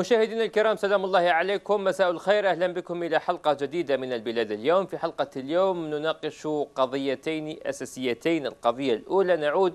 مشاهدينا الكرام سلام الله عليكم مساء الخير أهلا بكم إلى حلقة جديدة من البلاد اليوم في حلقة اليوم نناقش قضيتين أساسيتين القضية الأولى نعود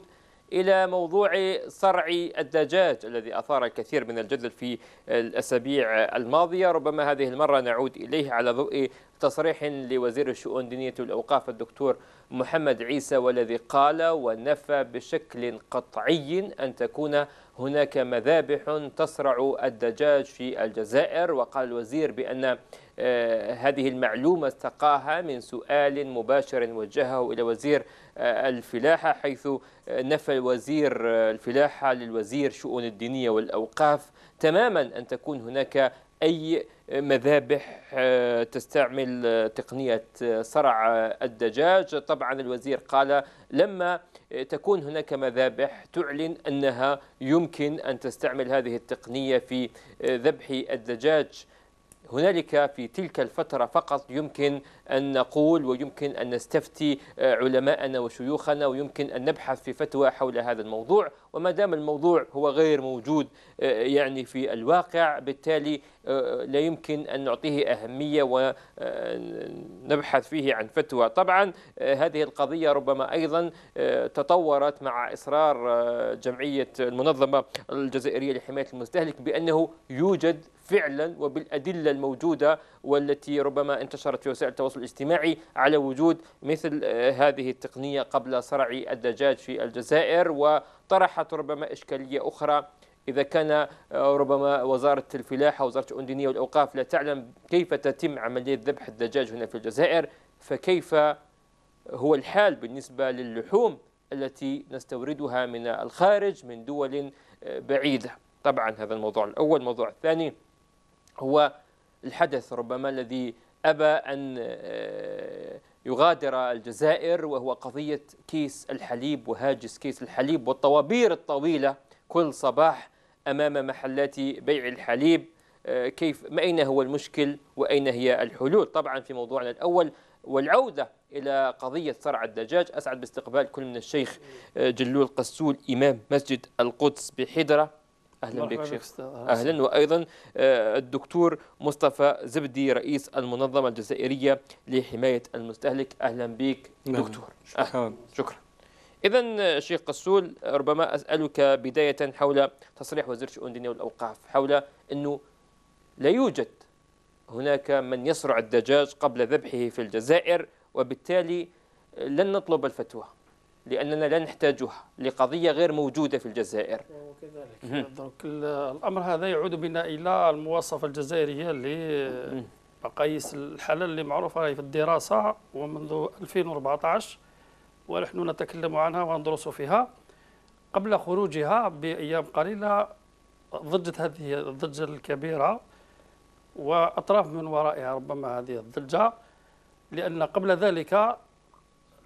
إلى موضوع صرع الدجاج الذي أثار الكثير من الجدل في الأسابيع الماضية ربما هذه المرة نعود إليه على ضوء تصريح لوزير الشؤون الدينية والأوقاف الدكتور محمد عيسى والذي قال ونفى بشكل قطعي أن تكون هناك مذابح تصرع الدجاج في الجزائر وقال الوزير بأن آه، هذه المعلومة استقاها من سؤال مباشر وجهه إلى وزير آه، الفلاحة حيث آه، نفى الوزير الفلاحة للوزير شؤون الدينية والأوقاف تماما أن تكون هناك أي مذابح آه، تستعمل آه، تقنية آه، صرع الدجاج طبعا الوزير قال لما تكون هناك مذابح تعلن أنها يمكن أن تستعمل هذه التقنية في ذبح الدجاج هنالك في تلك الفترة فقط يمكن أن نقول ويمكن أن نستفتي آه، علماءنا وشيوخنا ويمكن أن نبحث في فتوى حول هذا الموضوع وما دام الموضوع هو غير موجود آه، يعني في الواقع بالتالي آه، لا يمكن أن نعطيه أهمية ونبحث فيه عن فتوى طبعا هذه القضية ربما أيضا تطورت مع إصرار جمعية المنظمة الجزائرية لحماية المستهلك بأنه يوجد فعلا وبالأدلة الموجودة والتي ربما انتشرت في وسائل التواصل الاجتماعي على وجود مثل آه، هذه التقنية قبل صرع الدجاج في الجزائر وطرحت ربما إشكالية أخرى إذا كان آه، ربما وزارة الفلاحة وزارة الاندنيه والأوقاف لا تعلم كيف تتم عملية ذبح الدجاج هنا في الجزائر فكيف هو الحال بالنسبة للحوم التي نستوردها من الخارج من دول آه، بعيدة طبعا هذا الموضوع الأول الموضوع الثاني هو الحدث ربما الذي أبى أن آه، يغادر الجزائر وهو قضية كيس الحليب وهاجس كيس الحليب والطوابير الطويلة كل صباح أمام محلات بيع الحليب آه، كيف ما أين هو المشكل وأين هي الحلول طبعا في موضوعنا الأول والعودة إلى قضية صرع الدجاج أسعد باستقبال كل من الشيخ آه، جلول قسول إمام مسجد القدس بحضرة اهلا بك شيخ اهلا وايضا آه، الدكتور مصطفى زبدي رئيس المنظمه الجزائريه لحمايه المستهلك اهلا بك نعم. دكتور شكرا, شكرا. اذا شيخ قسول ربما اسالك بدايه حول تصريح وزير شؤون الدنيا والاوقاف حول انه لا يوجد هناك من يصرع الدجاج قبل ذبحه في الجزائر وبالتالي لن نطلب الفتوى لأننا لا نحتاجها لقضية غير موجودة في الجزائر وكذلك الأمر هذا يعود بنا إلى المواصفة الجزائرية لمقاييس الحلال اللي معروفة في الدراسة ومنذ 2014 ونحن نتكلم عنها وندرس فيها قبل خروجها بأيام قليلة ضجت هذه الضجة الكبيرة وأطراف من ورائها ربما هذه الضجة لأن قبل ذلك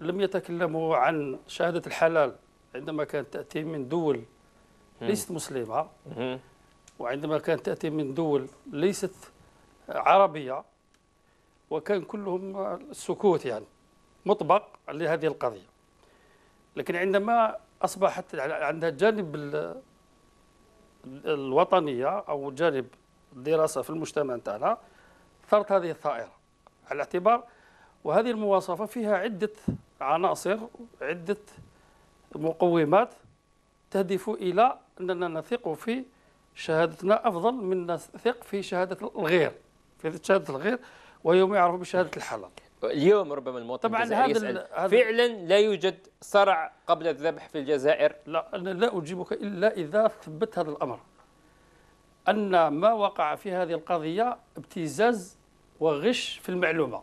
لم يتكلموا عن شهادة الحلال عندما كانت تأتي من دول ليست مسلمة وعندما كانت تأتي من دول ليست عربية وكان كلهم السكوت يعني مطبق لهذه القضية لكن عندما أصبحت عندها جانب الوطنية أو جانب الدراسة في المجتمع نتاعنا ثارت هذه الثائرة على اعتبار وهذه المواصفة فيها عدة عناصر عدة مقومات تهدف إلى أننا نثق في شهادتنا أفضل من نثق في شهادة الغير في شهادة الغير ويوم يعرف بشهادة الحالة اليوم ربما المواطن طبعا هذا فعلا لا يوجد صرع قبل الذبح في الجزائر لا أنا لا أجيبك إلا إذا ثبت هذا الأمر أن ما وقع في هذه القضية ابتزاز وغش في المعلومة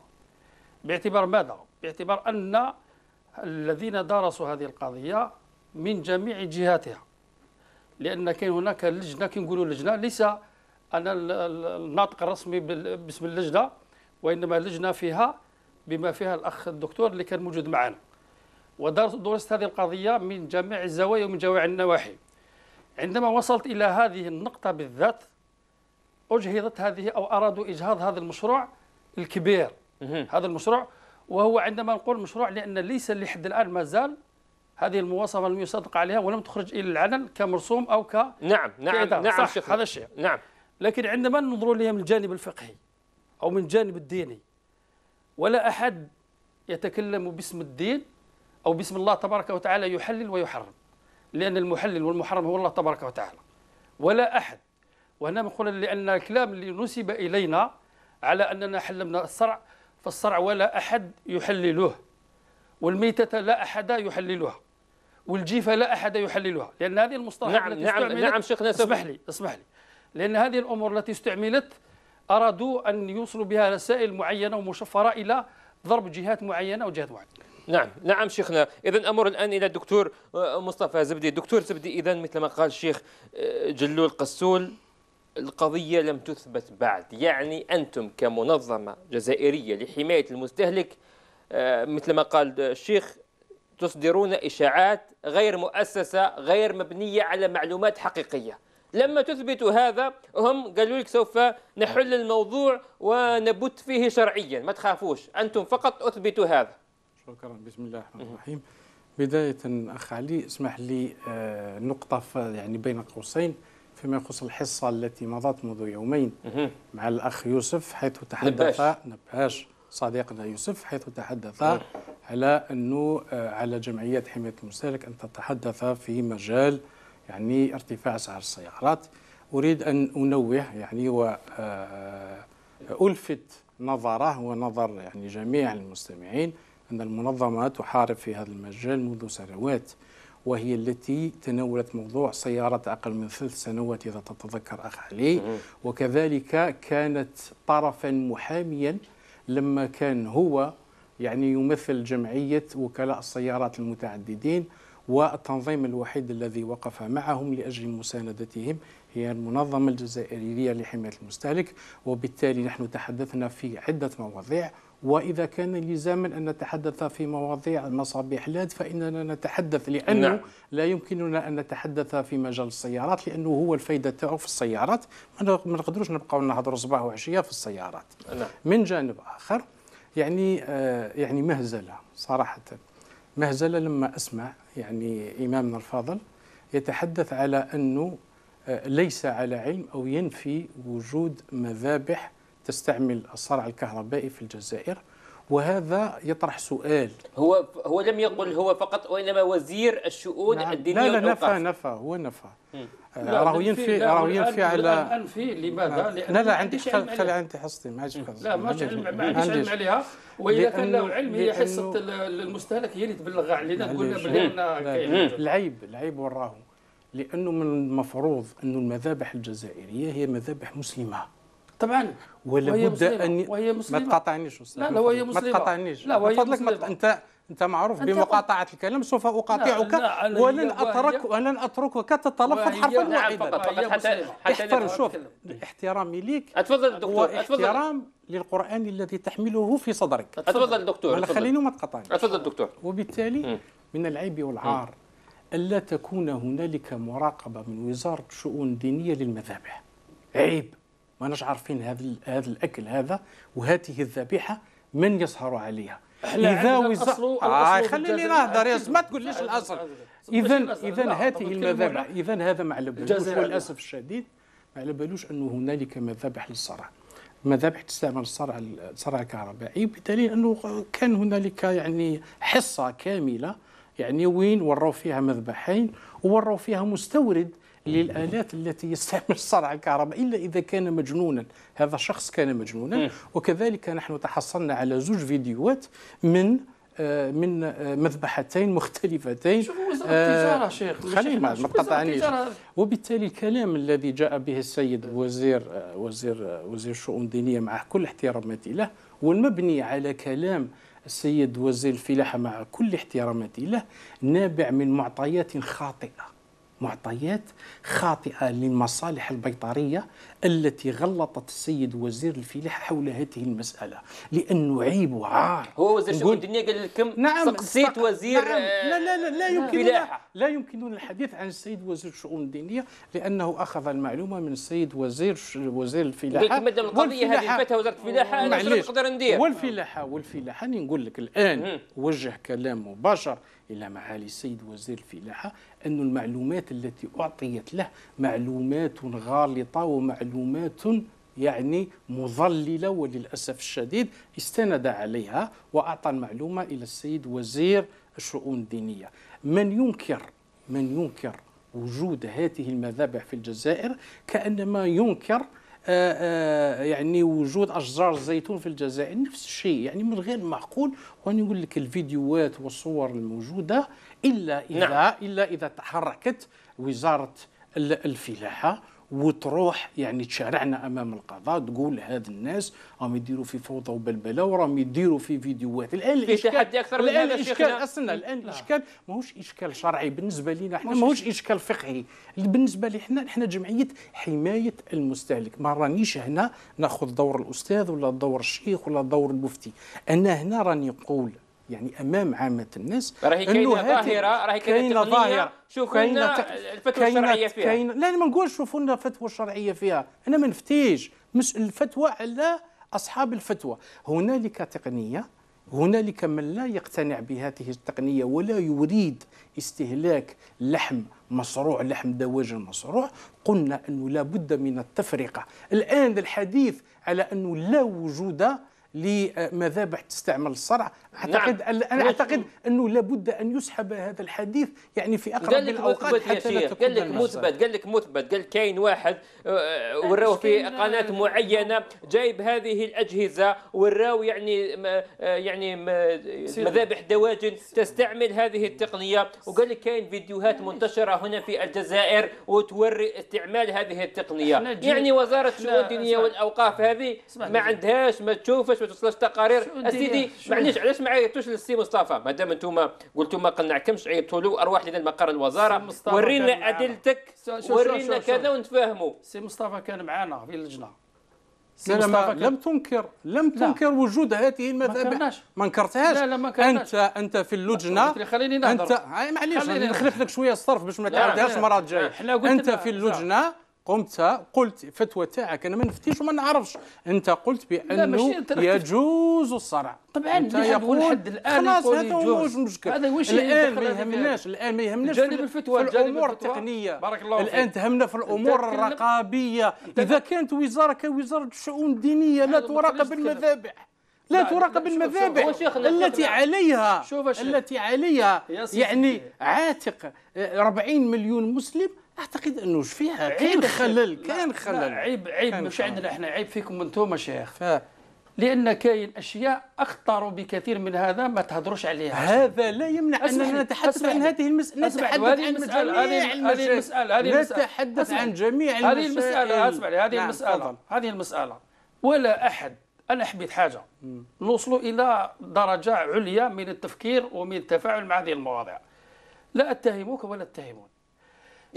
باعتبار ماذا؟ باعتبار أن الذين درسوا هذه القضية من جميع جهاتها لأن كان هناك لجنة كنقولوا لجنة ليس أنا الناطق الرسمي باسم اللجنة وإنما لجنة فيها بما فيها الأخ الدكتور اللي كان موجود معنا ودرست هذه القضية من جميع الزوايا ومن جميع النواحي عندما وصلت إلى هذه النقطة بالذات أجهضت هذه أو أرادوا إجهاض هذا المشروع الكبير هذا المشروع وهو عندما نقول مشروع لأن ليس لحد الآن ما زال هذه المواصفة لم يصدق عليها ولم تخرج إلى العلن كمرسوم أو ك نعم نعم كإدارة. نعم صح هذا الشيء نعم لكن عندما ننظر لها من الجانب الفقهي أو من الجانب الديني ولا أحد يتكلم باسم الدين أو باسم الله تبارك وتعالى يحلل ويحرم لأن المحلل والمحرم هو الله تبارك وتعالى ولا أحد وهنا نقول لأن الكلام اللي نسب إلينا على أننا حلمنا الصرع فالصرع ولا أحد يحلله والميتة لا أحد يحللها والجيفة لا أحد يحللها لأن هذه المصطلحات نعم التي نعم استعملت نعم, نعم، شيخنا اسمح لي اسمح لي لأن هذه الأمور التي استعملت أرادوا أن يوصلوا بها رسائل معينة ومشفرة إلى ضرب جهات معينة وجهات معينة نعم نعم شيخنا اذا أمر الان الى الدكتور آه، مصطفى زبدي دكتور زبدي اذا مثل ما قال الشيخ آه، جلول قسول القضية لم تثبت بعد يعني أنتم كمنظمة جزائرية لحماية المستهلك آه، مثل ما قال الشيخ تصدرون إشاعات غير مؤسسة غير مبنية على معلومات حقيقية لما تثبتوا هذا هم قالوا لك سوف نحل الموضوع ونبت فيه شرعيا ما تخافوش أنتم فقط أثبتوا هذا شكرا بسم الله الرحمن الرحيم بداية أخ علي اسمح لي آه، نقطة يعني بين قوسين فيما يخص الحصة التي مضت منذ يومين مع الأخ يوسف حيث تحدث نباش, صديقنا يوسف حيث تحدث على أنه آه، على جمعية حماية المستهلك أن تتحدث في مجال يعني ارتفاع أسعار السيارات أريد أن أنوه يعني وألفت آه، نظره ونظر يعني جميع المستمعين أن المنظمة تحارب في هذا المجال منذ سنوات وهي التي تناولت موضوع سيارة أقل من ثلث سنوات إذا تتذكر أخ علي وكذلك كانت طرفا محاميا لما كان هو يعني يمثل جمعية وكلاء السيارات المتعددين والتنظيم الوحيد الذي وقف معهم لأجل مساندتهم هي المنظمة الجزائرية لحماية المستهلك وبالتالي نحن تحدثنا في عدة مواضيع وإذا كان لزاما أن نتحدث في مواضيع المصابيح لاد فإننا نتحدث لأنه نعم. لا يمكننا أن نتحدث في مجال السيارات لأنه هو الفايدة تاعو في السيارات ما نقدروش نبقاو نهضروا صباح وعشية في السيارات نعم. من جانب آخر يعني آه يعني مهزلة صراحة مهزلة لما أسمع يعني إمامنا الفاضل يتحدث على أنه آه، ليس على علم أو ينفي وجود مذابح تستعمل الصرع الكهربائي في الجزائر وهذا يطرح سؤال هو هو لم يقل هو فقط وانما وزير الشؤون نعم. الدينيه لا لا نفى نفى هو نفى آه، راهو ينفي راهو ينفي على انفي لماذا؟ آه. لا لا عندي خلي عندي حصتي ما عنديش لا ما عنديش علم عليها واذا كان له علم هي حصه المستهلك هي اللي تبلغ علينا قلنا بلي العيب العيب وراهو لانه من المفروض انه المذابح الجزائريه هي مذابح مسلمه طبعا ولا وهي بد ان وهي مسلمة. ما تقاطعنيش لا لا وهي مسلمة ما تقاطعنيش لا وهي فضلك ما انت انت معروف بمقاطعه الكلام سوف اقاطعك لا لا ولن اترك ولن اتركك تتلفظ حرفا نعم، واحدا طيب، حتى احترم شوف احترامي ليك اتفضل دكتور احترام للقران الذي تحمله في صدرك اتفضل الدكتور دكتور خليني ما تقاطعنيش اتفضل الدكتور وبالتالي من العيب والعار الا تكون هنالك مراقبه من وزاره الشؤون الدينيه للمذابح عيب ما نش عارفين هذا هذا الاكل هذا وهذه الذبيحه من يسهر عليها اذا وزر آه خليني نهضر ما ما تقوليش الاصل اذا اذا هذه المذابح اذا هذا ما على بالوش الشديد ما على بالوش انه هنالك مذابح للصرع مذابح تستعمل الصرع الصرع الكهربائي وبالتالي انه كان هنالك يعني حصه كامله يعني وين وروا فيها مذبحين وروا فيها مستورد للآلات التي يستعمل صرع الكهرباء إلا إذا كان مجنونا هذا الشخص كان مجنونا وكذلك نحن تحصلنا على زوج فيديوهات من آه، من آه، مذبحتين مختلفتين شوف وزارة التجارة آه، شيخ ما تقطعنيش وبالتالي الكلام الذي جاء به السيد وزير وزير وزير الشؤون الدينية مع كل احتراماتي له والمبني على كلام السيد وزير الفلاحة مع كل احتراماتي له نابع من معطيات خاطئة معطيات خاطئه للمصالح البيطريه التي غلطت السيد وزير الفلاحة حول هذه المسألة لأنه عيب وعار هو وزير شؤون الدنيا قال لكم نعم سقسيت وزير نعم لا لا لا لا يمكننا لا يمكننا الحديث عن السيد وزير الشؤون الدينية لأنه أخذ المعلومة من السيد وزير وزير الفلاحة قلت مادام القضية هذه فتها وزارة الفلاحة أنا شنو نقدر ندير والفلاحة والفلاحة نقول لك الآن وجه كلام مباشر إلى معالي السيد وزير الفلاحة أن المعلومات التي أعطيت له معلومات غالطة ومعلومات معلومات يعني مضللة وللأسف الشديد استند عليها وأعطى المعلومة إلى السيد وزير الشؤون الدينية من ينكر من ينكر وجود هذه المذابح في الجزائر كأنما ينكر آه، آه، يعني وجود اشجار الزيتون في الجزائر نفس الشيء يعني من غير معقول وانا نقول لك الفيديوهات والصور الموجوده الا اذا نعم. الا اذا تحركت وزاره الفلاحه وتروح يعني تشارعنا امام القضاء تقول هاد الناس راهم يديروا في فوضى وبلبله وراهم يديروا في فيديوهات الان في تحدي اكثر من الان الاشكال اصلا الان الاشكال ماهوش اشكال شرعي بالنسبه لنا احنا ماهوش اشكال فقهي بالنسبه لي احنا احنا جمعيه حمايه المستهلك ما رانيش هنا ناخذ دور الاستاذ ولا دور الشيخ ولا دور المفتي انا هنا راني نقول يعني امام عامه الناس راهي كاينه ظاهره راهي كاينه ظاهره شوف كاينه الفتوى الشرعيه فيها كاين لا ما نقولش شوفوا لنا الفتوى الشرعيه فيها انا ما نفتيش مش الفتوى على اصحاب الفتوى هنالك تقنيه هنالك من لا يقتنع بهذه التقنيه ولا يريد استهلاك لحم مصروع لحم دواجن مصروع قلنا انه لابد من التفرقه الان الحديث على انه لا وجود لمذابح تستعمل الصرع نعم. اعتقد نعم. انا اعتقد انه لابد ان يسحب هذا الحديث يعني في اقرب الاوقات حتى لا تكون قال لك مثبت قال لك مثبت قال كاين واحد آه، آه، وراو في قناه آه، معينه جايب هذه الاجهزه وراو يعني يعني مذابح دواجن تستعمل هذه التقنيه وقال لك كاين فيديوهات منتشره هنا في الجزائر وتوري استعمال هذه التقنيه يعني وزاره الشؤون الدينيه والاوقاف هذه ما عندهاش ما تشوفش توصلش تقارير اسيدي معليش علاش ما عيطتوش للسي مصطفى مادام انتم قلتوا ما قنعكمش عيطوا له ارواح لنا المقر الوزاره ورينا ادلتك ورينا كذا ونتفاهموا سي مصطفى كان معنا في اللجنه مصطفى لم تنكر لم تنكر لا. وجود هذه المذاهب ما, ما نكرتهاش لا لا ما انت انت في اللجنه خليني نهضر انت معليش نخلف لك شويه الصرف باش ما تعاودهاش المره الجايه انت في اللجنه قمت قلت فتوى تاعك انا ما نفتيش وما نعرفش انت قلت بانه يجوز الصرع طبعا انت يقول حد الان خلاص هذا هو مشكل هذا واش الان ما يهمناش الان ما يهمناش جانب الفتوى في الامور التقنيه بارك الله فيك الان تهمنا في الامور الرقابيه اذا كانت وزاره كوزاره الشؤون الدينيه لا تراقب المذابح لا تراقب المذابح التي عليها التي عليها يعني عاتق 40 آه، مليون مسلم اعتقد انه فيها كاين خلل كاين خلل عيب عيب مش عندنا احنا عيب فيكم انتم شيخ ف... لان كاين اشياء اخطر بكثير من هذا ما تهضروش عليها هذا لا يمنع اننا نتحدث عن هذه المساله نتحدث عن المساله هذه المساله هذه المساله نتحدث عن جميع المسائل هذه المساله اسمع لي هذه نعم، المساله هذه المساله ولا احد انا حبيت حاجه نوصلوا الى درجه عليا من التفكير ومن التفاعل مع هذه المواضيع لا اتهمك ولا اتهمون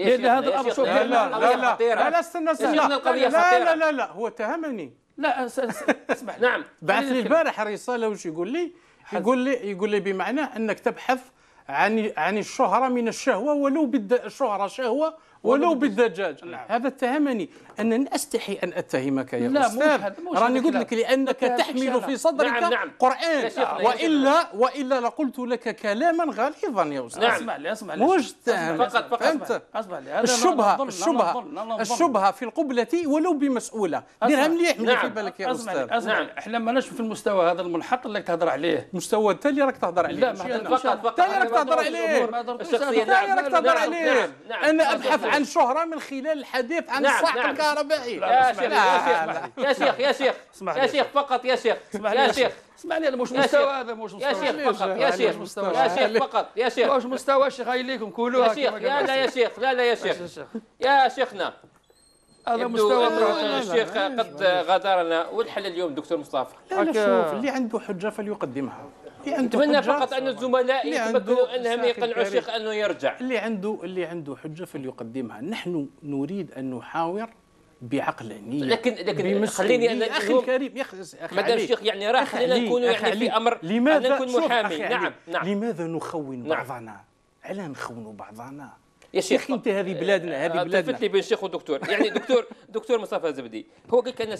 لان هذا الامر شوف لا لا لا لا استنى استنى لا لا لا هو اتهمني لا اسمح نعم, نعم. بعث لي البارح رساله وش يقول لي يقول لي يقول لي بمعنى انك تبحث عن عن الشهره من الشهوه ولو بالشهره شهوه ولو بالدجاج نعم. هذا اتهمني انني استحي ان اتهمك يا لا استاذ راني قلت لك لانك تحمل في صدرك نعم نعم. قران والا والا لقلت لك كلاما غليظا يا استاذ نعم. اسمع لي اسمع لي موجد فقط فقط انت اسمع لي الشبهه الشبهه الشبهه في القبله ولو بمسؤوله ديرها مليح مليح في نعم. بالك يا استاذ اسمع لي نعم. احنا ما في المستوى هذا المنحط اللي تهضر عليه المستوى انت اللي راك تهضر عليه لا فقط فقط انت اللي راك تهضر عليه التالي راك تهضر عليه نعم، انا ابحث عن شهرة من خلال الحديث عن نعم الصحة نعم نعم يا شيخ يا شيخ يا شيخ يا شيخ فقط يا شيخ يا شيخ اسمعني انا مش مستوى هذا مش مستوى يا شيخ فقط يا شيخ يا شيخ فقط يا شيخ مش مستوى الشيخ ليكم كلوها يا شيخ لا لا يا شيخ لا لا يا شيخ يا شيخنا هذا مستوى الشيخ قد غادرنا والحل اليوم دكتور مصطفى لا شوف اللي عنده حجه فليقدمها نتمنى فقط ان الزملاء يتمكنوا انهم يقنعوا الشيخ انه يرجع اللي عنده اللي عنده حجه فليقدمها نحن نريد ان نحاور بعقلانيه لكن لكن خليني انا اخي الكريم يا اخي مدام الشيخ يعني راح خلينا نكونوا يعني في امر لماذا نكون محامي نعم نعم لماذا نخون نعم. بعضنا؟ علا نخونوا بعضنا؟ يا شيخ انت هذه بلادنا هذه آه، بلادنا التفت لي بين شيخ ودكتور يعني دكتور دكتور مصطفى زبدي هو قال لك انا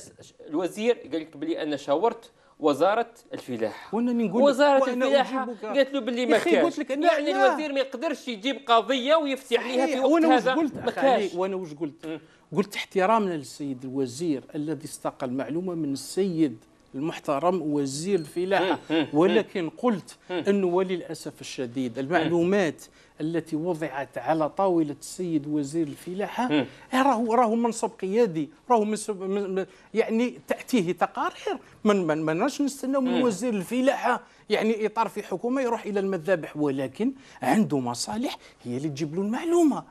الوزير قال لك بلي انا شاورت وزاره الفلاحه وانا من نقول وزاره الفلاحه قالت له باللي ما كانش يعني الوزير ما يقدرش يجيب قضيه ويفتح عليها في وقت وانا هذا قلت ما كانش وانا واش قلت قلت احترامنا للسيد الوزير الذي استقى المعلومه من السيد المحترم وزير الفلاحه ولكن قلت انه وللاسف الشديد المعلومات التي وضعت على طاوله السيد وزير الفلاحه إيه راهو راهو منصب قيادي راهو من يعني تاتيه تقارير من من ماناش نستناو من وزير الفلاحه يعني اطار في حكومه يروح الى المذابح ولكن عنده مصالح هي اللي تجيب له المعلومه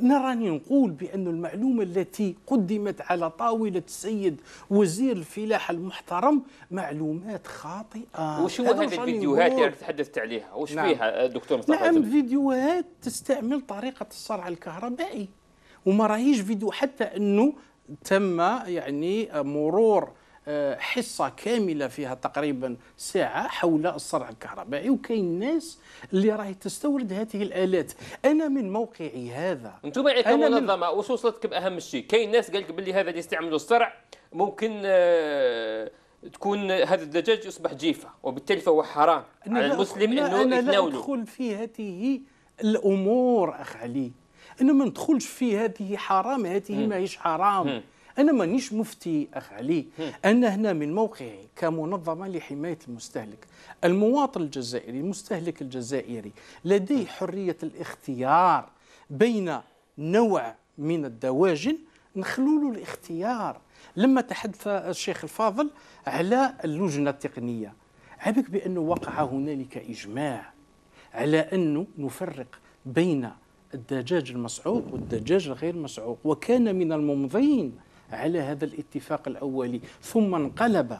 نراني نقول بأن المعلومة التي قدمت على طاولة السيد وزير الفلاحة المحترم معلومات خاطئة وش هو هذه الفيديوهات اللي تحدثت عليها وش نعم. فيها دكتور مصطفى نعم فيديوهات تستعمل طريقة الصرع الكهربائي وما راهيش فيديو حتى أنه تم يعني مرور آه، حصة كاملة فيها تقريبا ساعة حول الصرع الكهربائي وكاين ناس اللي راهي تستورد هذه الآلات أنا من موقعي هذا أنتم كمنظمة وش وصلتك بأهم شيء كاين ناس قالك باللي هذا اللي يستعملوا الصرع ممكن آه، تكون هذا الدجاج يصبح جيفه وبالتالي فهو حرام على المسلم انه أنا لا ادخل في هذه الامور اخ علي انا ما ندخلش في هذه حرام هذه ماهيش حرام انا مانيش مفتي اخ علي انا هنا من موقعي كمنظمه لحمايه المستهلك المواطن الجزائري المستهلك الجزائري لديه حريه الاختيار بين نوع من الدواجن نخلو له الاختيار لما تحدث الشيخ الفاضل على اللجنه التقنيه عبك بانه وقع هنالك اجماع على انه نفرق بين الدجاج المسعوق والدجاج الغير مسعوق وكان من الممضين على هذا الاتفاق الأولي ثم انقلب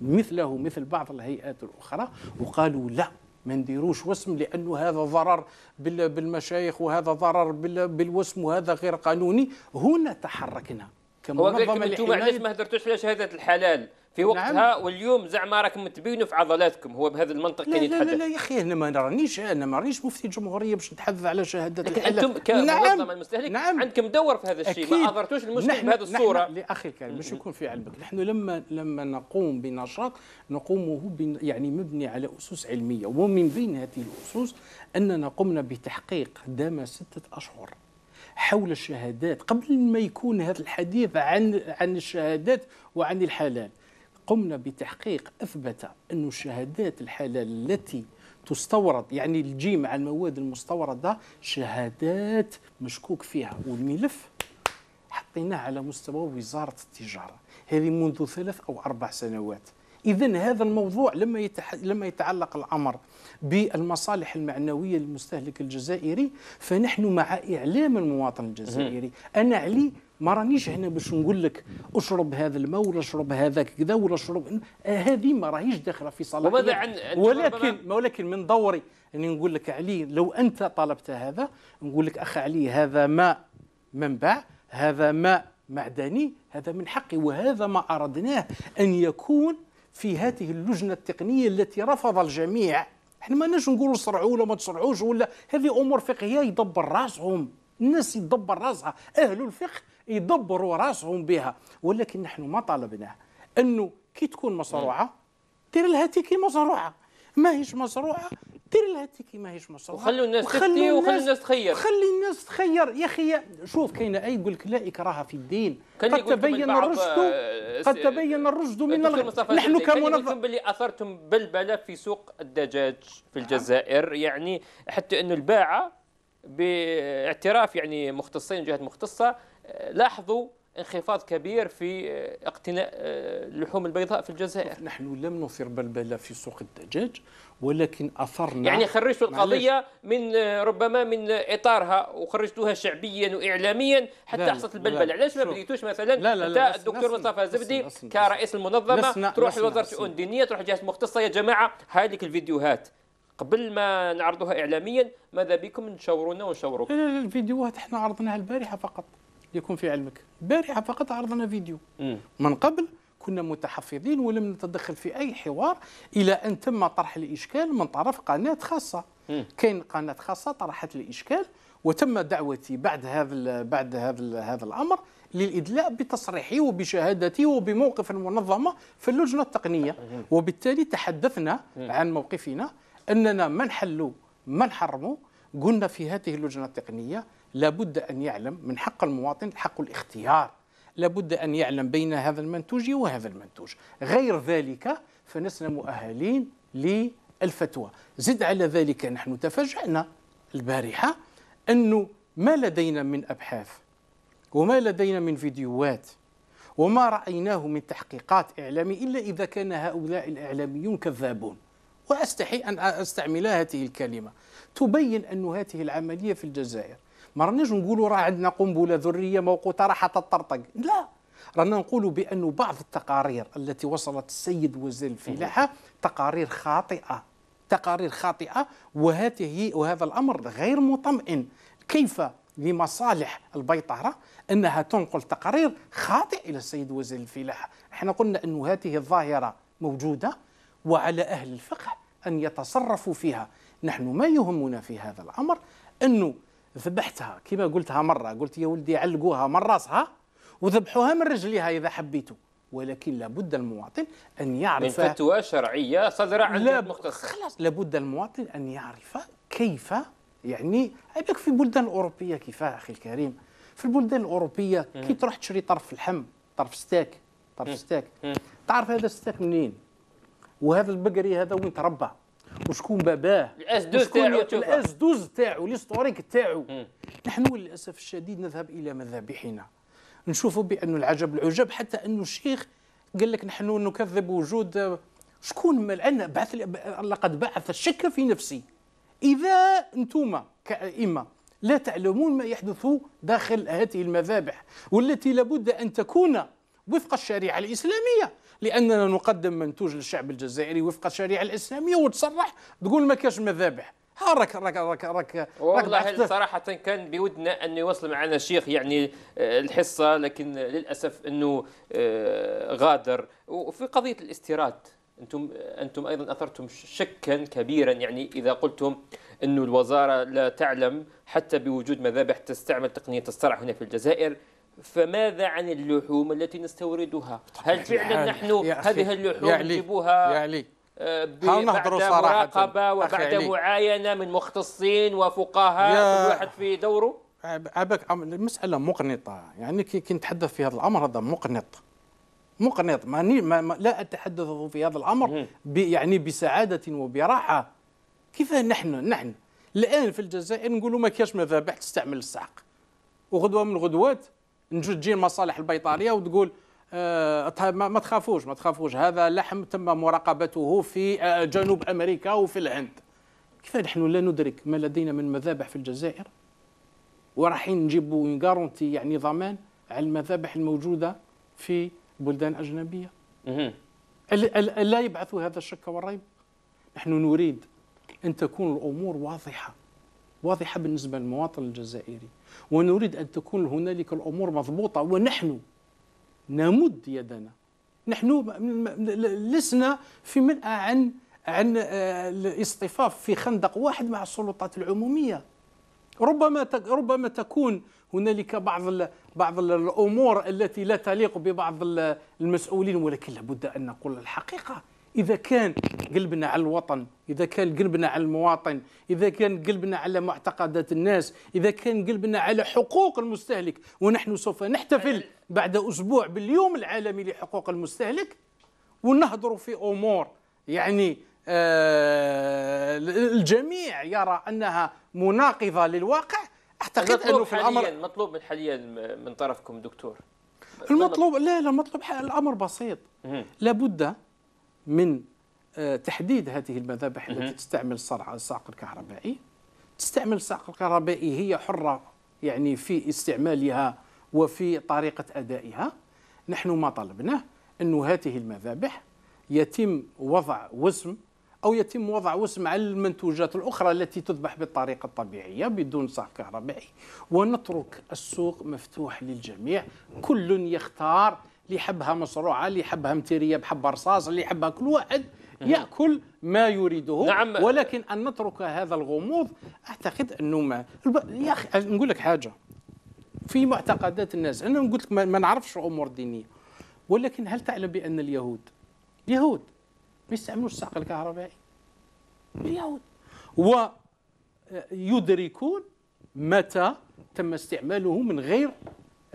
مثله مثل بعض الهيئات الأخرى وقالوا لا ما نديروش وسم لانه هذا ضرر بالمشايخ وهذا ضرر بالوسم وهذا غير قانوني هنا تحركنا كمنظمه هو انتم علاش ما هدرتوش على شهاده الحلال في نعم. وقتها نعم. واليوم زعما راكم تبينوا في عضلاتكم هو بهذا المنطق كان يتحدث لا لا, لا يا اخي انا ما رانيش انا ما رانيش مفتي الجمهوريه باش نتحدث على شهاده لكن انتم كمنظمه نعم. المستهلك نعم. عندكم دور في هذا الشيء ما اظهرتوش المشكل نحن بهذه الصوره نحن اخي الكريم باش يكون في علمك نحن لما لما نقوم بنشاط نقومه يعني مبني على اسس علميه ومن بين هذه الاسس اننا قمنا بتحقيق دام سته اشهر حول الشهادات قبل ما يكون هذا الحديث عن عن الشهادات وعن الحالات قمنا بتحقيق أثبت أن الشهادات الحلال التي تستورد يعني الجي مع المواد المستوردة شهادات مشكوك فيها والملف حطيناه على مستوى وزارة التجارة هذه منذ ثلاث أو أربع سنوات إذا هذا الموضوع لما يتح... لما يتعلق الأمر بالمصالح المعنوية للمستهلك الجزائري فنحن مع إعلام المواطن الجزائري أنا علي ما رانيش هنا باش نقول لك اشرب هذا الماء ولا اشرب هذاك كذا ولا اشرب آه، هذه ما راهيش داخله في صلاحيتك وماذا عن ولكن ولكن من دوري اني يعني نقول لك علي لو انت طلبت هذا نقول لك اخ علي هذا ماء منبع هذا ماء معدني هذا من حقي وهذا ما اردناه ان يكون في هذه اللجنه التقنيه التي رفض الجميع احنا ما ناش نقولوا صرعوا ولا ما تصرعوش ولا هذه امور فقهيه يدبر راسهم الناس يدبر راسها اهل الفقه يدبروا راسهم بها ولكن نحن ما طالبناه انه كي تكون مصروعه دير لها تيكي مصروعه ماهيش مصروعه دير لها تيكي ماهيش مصروعه وخلوا الناس تفتي وخلوا الناس تخير خلي الناس تخير يا اخي شوف كاين اي يقول لك لا اكراه في الدين قد تبين الرشد آه، قد تبين الرشد من نحن كمنظمه باللي اثرتم بلبله في سوق الدجاج في نعم. الجزائر يعني حتى انه الباعه باعتراف يعني مختصين جهات مختصه لاحظوا انخفاض كبير في آه، اقتناء آه، اللحوم البيضاء في الجزائر نحن لم نثير بلبلة في سوق الدجاج ولكن أثرنا يعني خرجت القضية من آه، ربما من إطارها وخرجتوها شعبيا وإعلاميا حتى حصلت البلبلة علاش ما بديتوش مثلا لا لا لا الدكتور مصطفى زبدي كرئيس المنظمة تروح لوزارة الشؤون الدينية تروح جهات مختصة يا جماعة هذيك الفيديوهات قبل ما نعرضوها إعلاميا ماذا بكم نشورونا ونشاوروكم الفيديوهات احنا عرضناها البارحة فقط ليكون في علمك البارحه فقط عرضنا فيديو مم. من قبل كنا متحفظين ولم نتدخل في اي حوار الى ان تم طرح الاشكال من طرف قناه خاصه كاين قناه خاصه طرحت الاشكال وتم دعوتي بعد هذا بعد هذا هذا الامر للادلاء بتصريحي وبشهادتي وبموقف المنظمه في اللجنه التقنيه وبالتالي تحدثنا عن موقفنا اننا ما نحلوا ما نحرموا قلنا في هذه اللجنه التقنيه لابد أن يعلم من حق المواطن حق الاختيار لابد أن يعلم بين هذا المنتوج وهذا المنتوج غير ذلك فلسنا مؤهلين للفتوى زد على ذلك نحن تفاجأنا البارحة أنه ما لدينا من أبحاث وما لدينا من فيديوهات وما رأيناه من تحقيقات إعلامي إلا إذا كان هؤلاء الإعلاميون كذابون وأستحي أن أستعمل هذه الكلمة تبين أن هذه العملية في الجزائر ما راناش نقولوا راه عندنا قنبله ذريه موقوته راه حتطرطق لا رانا نقولوا بأن بعض التقارير التي وصلت السيد وزير الفلاحة تقارير خاطئة تقارير خاطئة وهذه وهذا الأمر غير مطمئن كيف لمصالح البيطرة أنها تنقل تقارير خاطئة إلى السيد وزير الفلاحة احنا قلنا أن هذه الظاهرة موجودة وعلى أهل الفقه أن يتصرفوا فيها نحن ما يهمنا في هذا الأمر أنه ذبحتها كما قلتها مرة قلت يا ولدي علقوها من راسها وذبحوها من رجليها إذا حبيتوا ولكن لابد المواطن أن يعرف من فتوى شرعية صادره عن لاب... مختص خلاص لابد المواطن أن يعرف كيف يعني عيبك في بلدان أوروبية كيفاه أخي الكريم في البلدان الأوروبية كي تروح تشري طرف لحم طرف ستاك طرف ستاك تعرف هذا الستاك منين وهذا البقري هذا وين تربى وشكون باباه الاس دوز تاعو الاس 12 تاعو ليستوريك تاعو نحن للاسف الشديد نذهب الى مذابحنا نشوفوا بانه العجب العجاب حتى انه الشيخ قال لك نحن نكذب وجود شكون لان بعث لقد بعث الشك في نفسي اذا انتم كائمه لا تعلمون ما يحدث داخل هذه المذابح والتي لابد ان تكون وفق الشريعه الاسلاميه لاننا نقدم منتوج للشعب الجزائري وفق الشريعه الاسلاميه وتصرح تقول ما كاش مذابح ها راك راك راك راك والله صراحة كان بودنا أن يوصل معنا الشيخ يعني آه، الحصة لكن للأسف أنه آه، غادر وفي قضية الاستيراد أنتم أنتم أيضا أثرتم شكا كبيرا يعني إذا قلتم أنه الوزارة لا تعلم حتى بوجود مذابح تستعمل تقنية الصرع هنا في الجزائر فماذا عن اللحوم التي نستوردها؟ هل يعني فعلا يعني نحن هذه اللحوم يعني نجيبها؟ يا علي آه، مراقبه وبعد معاينه من مختصين وفقهاء كل واحد في دوره عباك المساله مقنطه يعني كي نتحدث في هذا الامر هذا مقنط مقنط ماني ما ما لا اتحدث في هذا الامر يعني بسعاده وبراحه كيف نحن نحن الان في الجزائر نقولوا ما كاش مذابح تستعمل الساق وغدوه من الغدوات تجي المصالح البيطريه وتقول آه، طيب، ما تخافوش ما تخافوش هذا لحم تم مراقبته في آه، جنوب امريكا وفي الهند كيف نحن لا ندرك ما لدينا من مذابح في الجزائر ورايحين نجيبوا غارونتي يعني ضمان على المذابح الموجوده في بلدان اجنبيه الا يبعث هذا الشك والريب نحن نريد ان تكون الامور واضحه واضحة بالنسبة للمواطن الجزائري ونريد أن تكون هنالك الأمور مضبوطة ونحن نمد يدنا نحن لسنا في منأى عن عن آه، الاصطفاف في خندق واحد مع السلطات العمومية ربما ربما تكون هنالك بعض بعض الامور التي لا تليق ببعض المسؤولين ولكن لابد ان نقول الحقيقه إذا كان قلبنا على الوطن إذا كان قلبنا على المواطن إذا كان قلبنا على معتقدات الناس إذا كان قلبنا على حقوق المستهلك ونحن سوف نحتفل بعد أسبوع باليوم العالمي لحقوق المستهلك ونهضر في أمور يعني آه الجميع يرى أنها مناقضة للواقع أعتقد أنه في الأمر مطلوب من حاليا من طرفكم دكتور المطلوب لا لا مطلوب الأمر بسيط لابد من آه، تحديد هذه المذابح التي تستعمل الساق الكهربائي تستعمل الساق الكهربائي هي حرة يعني في استعمالها وفي طريقة أدائها نحن ما طلبناه أن هذه المذابح يتم وضع وسم أو يتم وضع وسم على المنتوجات الأخرى التي تذبح بالطريقة الطبيعية بدون صاغ كهربائي ونترك السوق مفتوح للجميع كل يختار اللي يحبها مصروعه اللي يحبها متيريه بحب رصاص اللي يحبها كل واحد ياكل ما يريده نعم. ولكن ان نترك هذا الغموض اعتقد انه ما يا اخي نقول لك حاجه في معتقدات الناس انا قلت لك ما نعرفش الامور الدينيه ولكن هل تعلم بان اليهود اليهود ما يستعملوش الساق الكهربائي اليهود ويدركون آه، متى تم استعماله من غير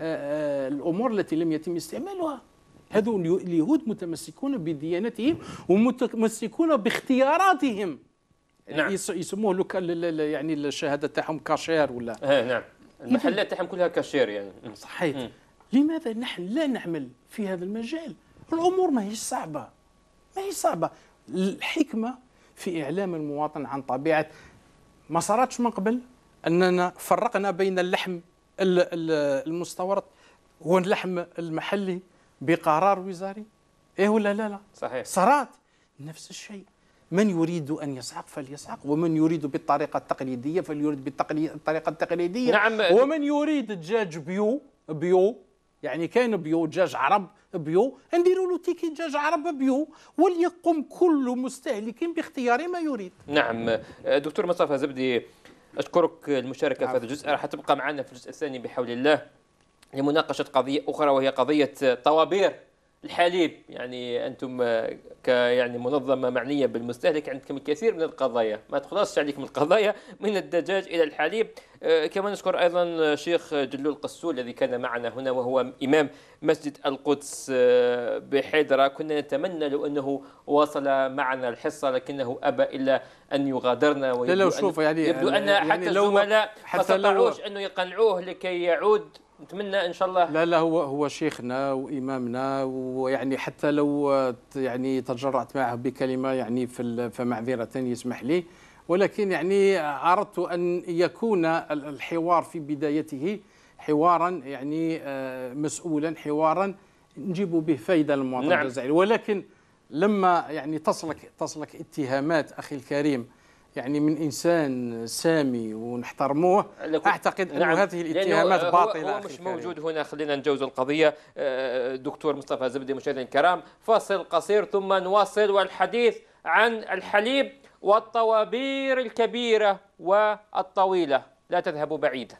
آه، آه، الامور التي لم يتم استعمالها هذو اليهود متمسكون بديانتهم ومتمسكون باختياراتهم يعني نعم. يسموه لوكا يعني الشهاده تاعهم كاشير ولا ايه نعم المحلات تاعهم كلها كاشير يعني صحيح لماذا نحن لا نعمل في هذا المجال الامور ما هي صعبه ما هي صعبه الحكمه في اعلام المواطن عن طبيعه ما صارتش من قبل اننا فرقنا بين اللحم المستورد هو اللحم المحلي بقرار وزاري ايه ولا لا لا صحيح صارت نفس الشيء من يريد ان يسعق فليسعق ومن يريد بالطريقه التقليديه فليريد بالطريقه التقليديه نعم ومن يريد دجاج بيو بيو يعني كاين بيو دجاج عرب بيو نديروا له تيكي دجاج عرب بيو وليقم كل مستهلك باختيار ما يريد نعم دكتور مصطفى زبدي أشكرك المشاركة في هذا الجزء راح تبقى معنا في الجزء الثاني بحول الله لمناقشة قضية أخرى وهي قضية طوابير الحليب يعني انتم ك يعني منظمه معنيه بالمستهلك عندكم الكثير من القضايا ما تخلصش عليكم القضايا من الدجاج الى الحليب آه، كما نشكر ايضا شيخ جلول القسول الذي كان معنا هنا وهو امام مسجد القدس آه، بحيدره كنا نتمنى لو انه واصل معنا الحصه لكنه ابى الا ان يغادرنا لا لو شوف يعني يبدو ان يعني حتى الزملاء ما استطاعوش انه يقنعوه لكي يعود نتمنى ان شاء الله لا لا هو هو شيخنا وامامنا ويعني حتى لو يعني تجرأت معه بكلمه يعني فمعذره يسمح لي ولكن يعني اردت ان يكون الحوار في بدايته حوارا يعني آه، مسؤولا حوارا نجيب به فائده للمواطن نعم. الجزائري ولكن لما يعني تصلك تصلك اتهامات اخي الكريم يعني من انسان سامي ونحترموه اعتقد ان نعم. هذه الاتهامات هو باطله هو مش موجود هنا خلينا نجوز القضيه آه، دكتور مصطفى زبدي مشاهدينا الكرام فاصل قصير ثم نواصل والحديث عن الحليب والطوابير الكبيره والطويله لا تذهبوا بعيدا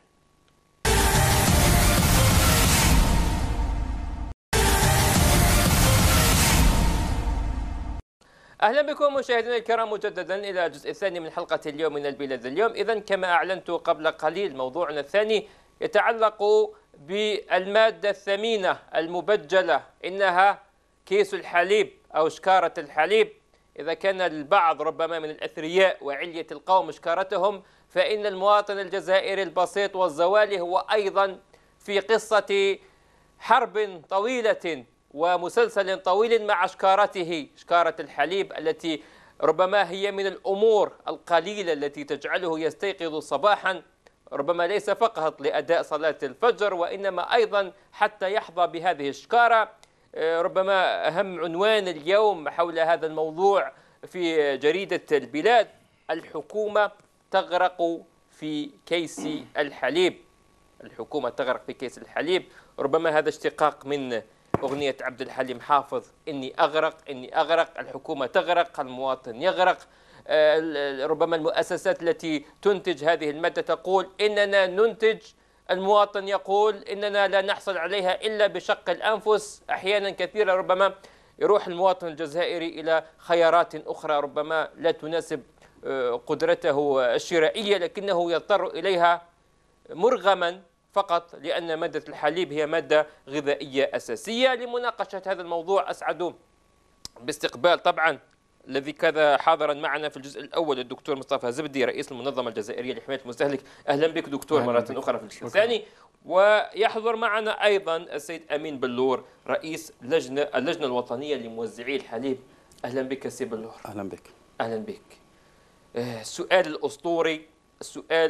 اهلا بكم مشاهدينا الكرام مجددا الى الجزء الثاني من حلقه اليوم من البلاد اليوم اذا كما اعلنت قبل قليل موضوعنا الثاني يتعلق بالماده الثمينه المبجله انها كيس الحليب او شكاره الحليب اذا كان البعض ربما من الاثرياء وعليه القوم شكارتهم فان المواطن الجزائري البسيط والزوالي هو ايضا في قصه حرب طويله ومسلسل طويل مع شكارته شكارة الحليب التي ربما هي من الأمور القليلة التي تجعله يستيقظ صباحا ربما ليس فقط لأداء صلاة الفجر وإنما أيضا حتى يحظى بهذه الشكارة آه، ربما أهم عنوان اليوم حول هذا الموضوع في جريدة البلاد الحكومة تغرق في كيس الحليب الحكومة تغرق في كيس الحليب ربما هذا اشتقاق من أغنية عبد الحليم حافظ إني أغرق إني أغرق الحكومة تغرق المواطن يغرق آه، ربما المؤسسات التي تنتج هذه المادة تقول إننا ننتج المواطن يقول إننا لا نحصل عليها إلا بشق الأنفس أحيانا كثيرة ربما يروح المواطن الجزائري إلى خيارات أخرى ربما لا تناسب آه، قدرته الشرائية لكنه يضطر إليها مرغما فقط لأن مادة الحليب هي مادة غذائية أساسية لمناقشة هذا الموضوع أسعد باستقبال طبعا الذي كان حاضرا معنا في الجزء الاول الدكتور مصطفى زبدي رئيس المنظمه الجزائريه لحمايه المستهلك اهلا بك دكتور مره بك. اخرى في الجزء الثاني ويحضر معنا ايضا السيد امين بلور رئيس لجنه اللجنه الوطنيه لموزعي الحليب اهلا بك سي بلور اهلا بك اهلا بك آه، السؤال الاسطوري السؤال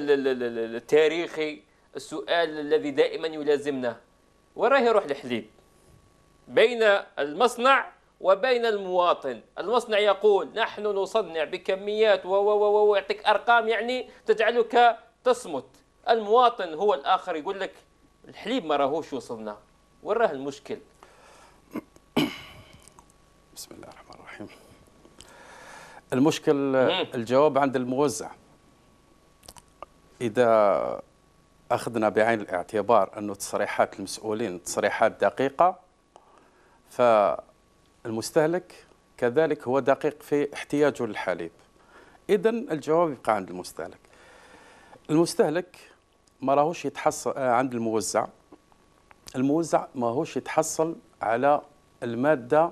التاريخي السؤال الذي دائما يلازمنا وراه يروح الحليب بين المصنع وبين المواطن المصنع يقول نحن نصنع بكميات و ويعطيك أرقام يعني تجعلك تصمت المواطن هو الآخر يقول لك الحليب ما راهوش وصلنا وراه المشكل بسم الله الرحمن الرحيم المشكل الجواب عند الموزع إذا أخذنا بعين الاعتبار أنه تصريحات المسؤولين تصريحات دقيقة فالمستهلك كذلك هو دقيق في احتياجه للحليب إذا الجواب يبقى عند المستهلك المستهلك ما راهوش يتحصل آه، عند الموزع الموزع ما هوش يتحصل على المادة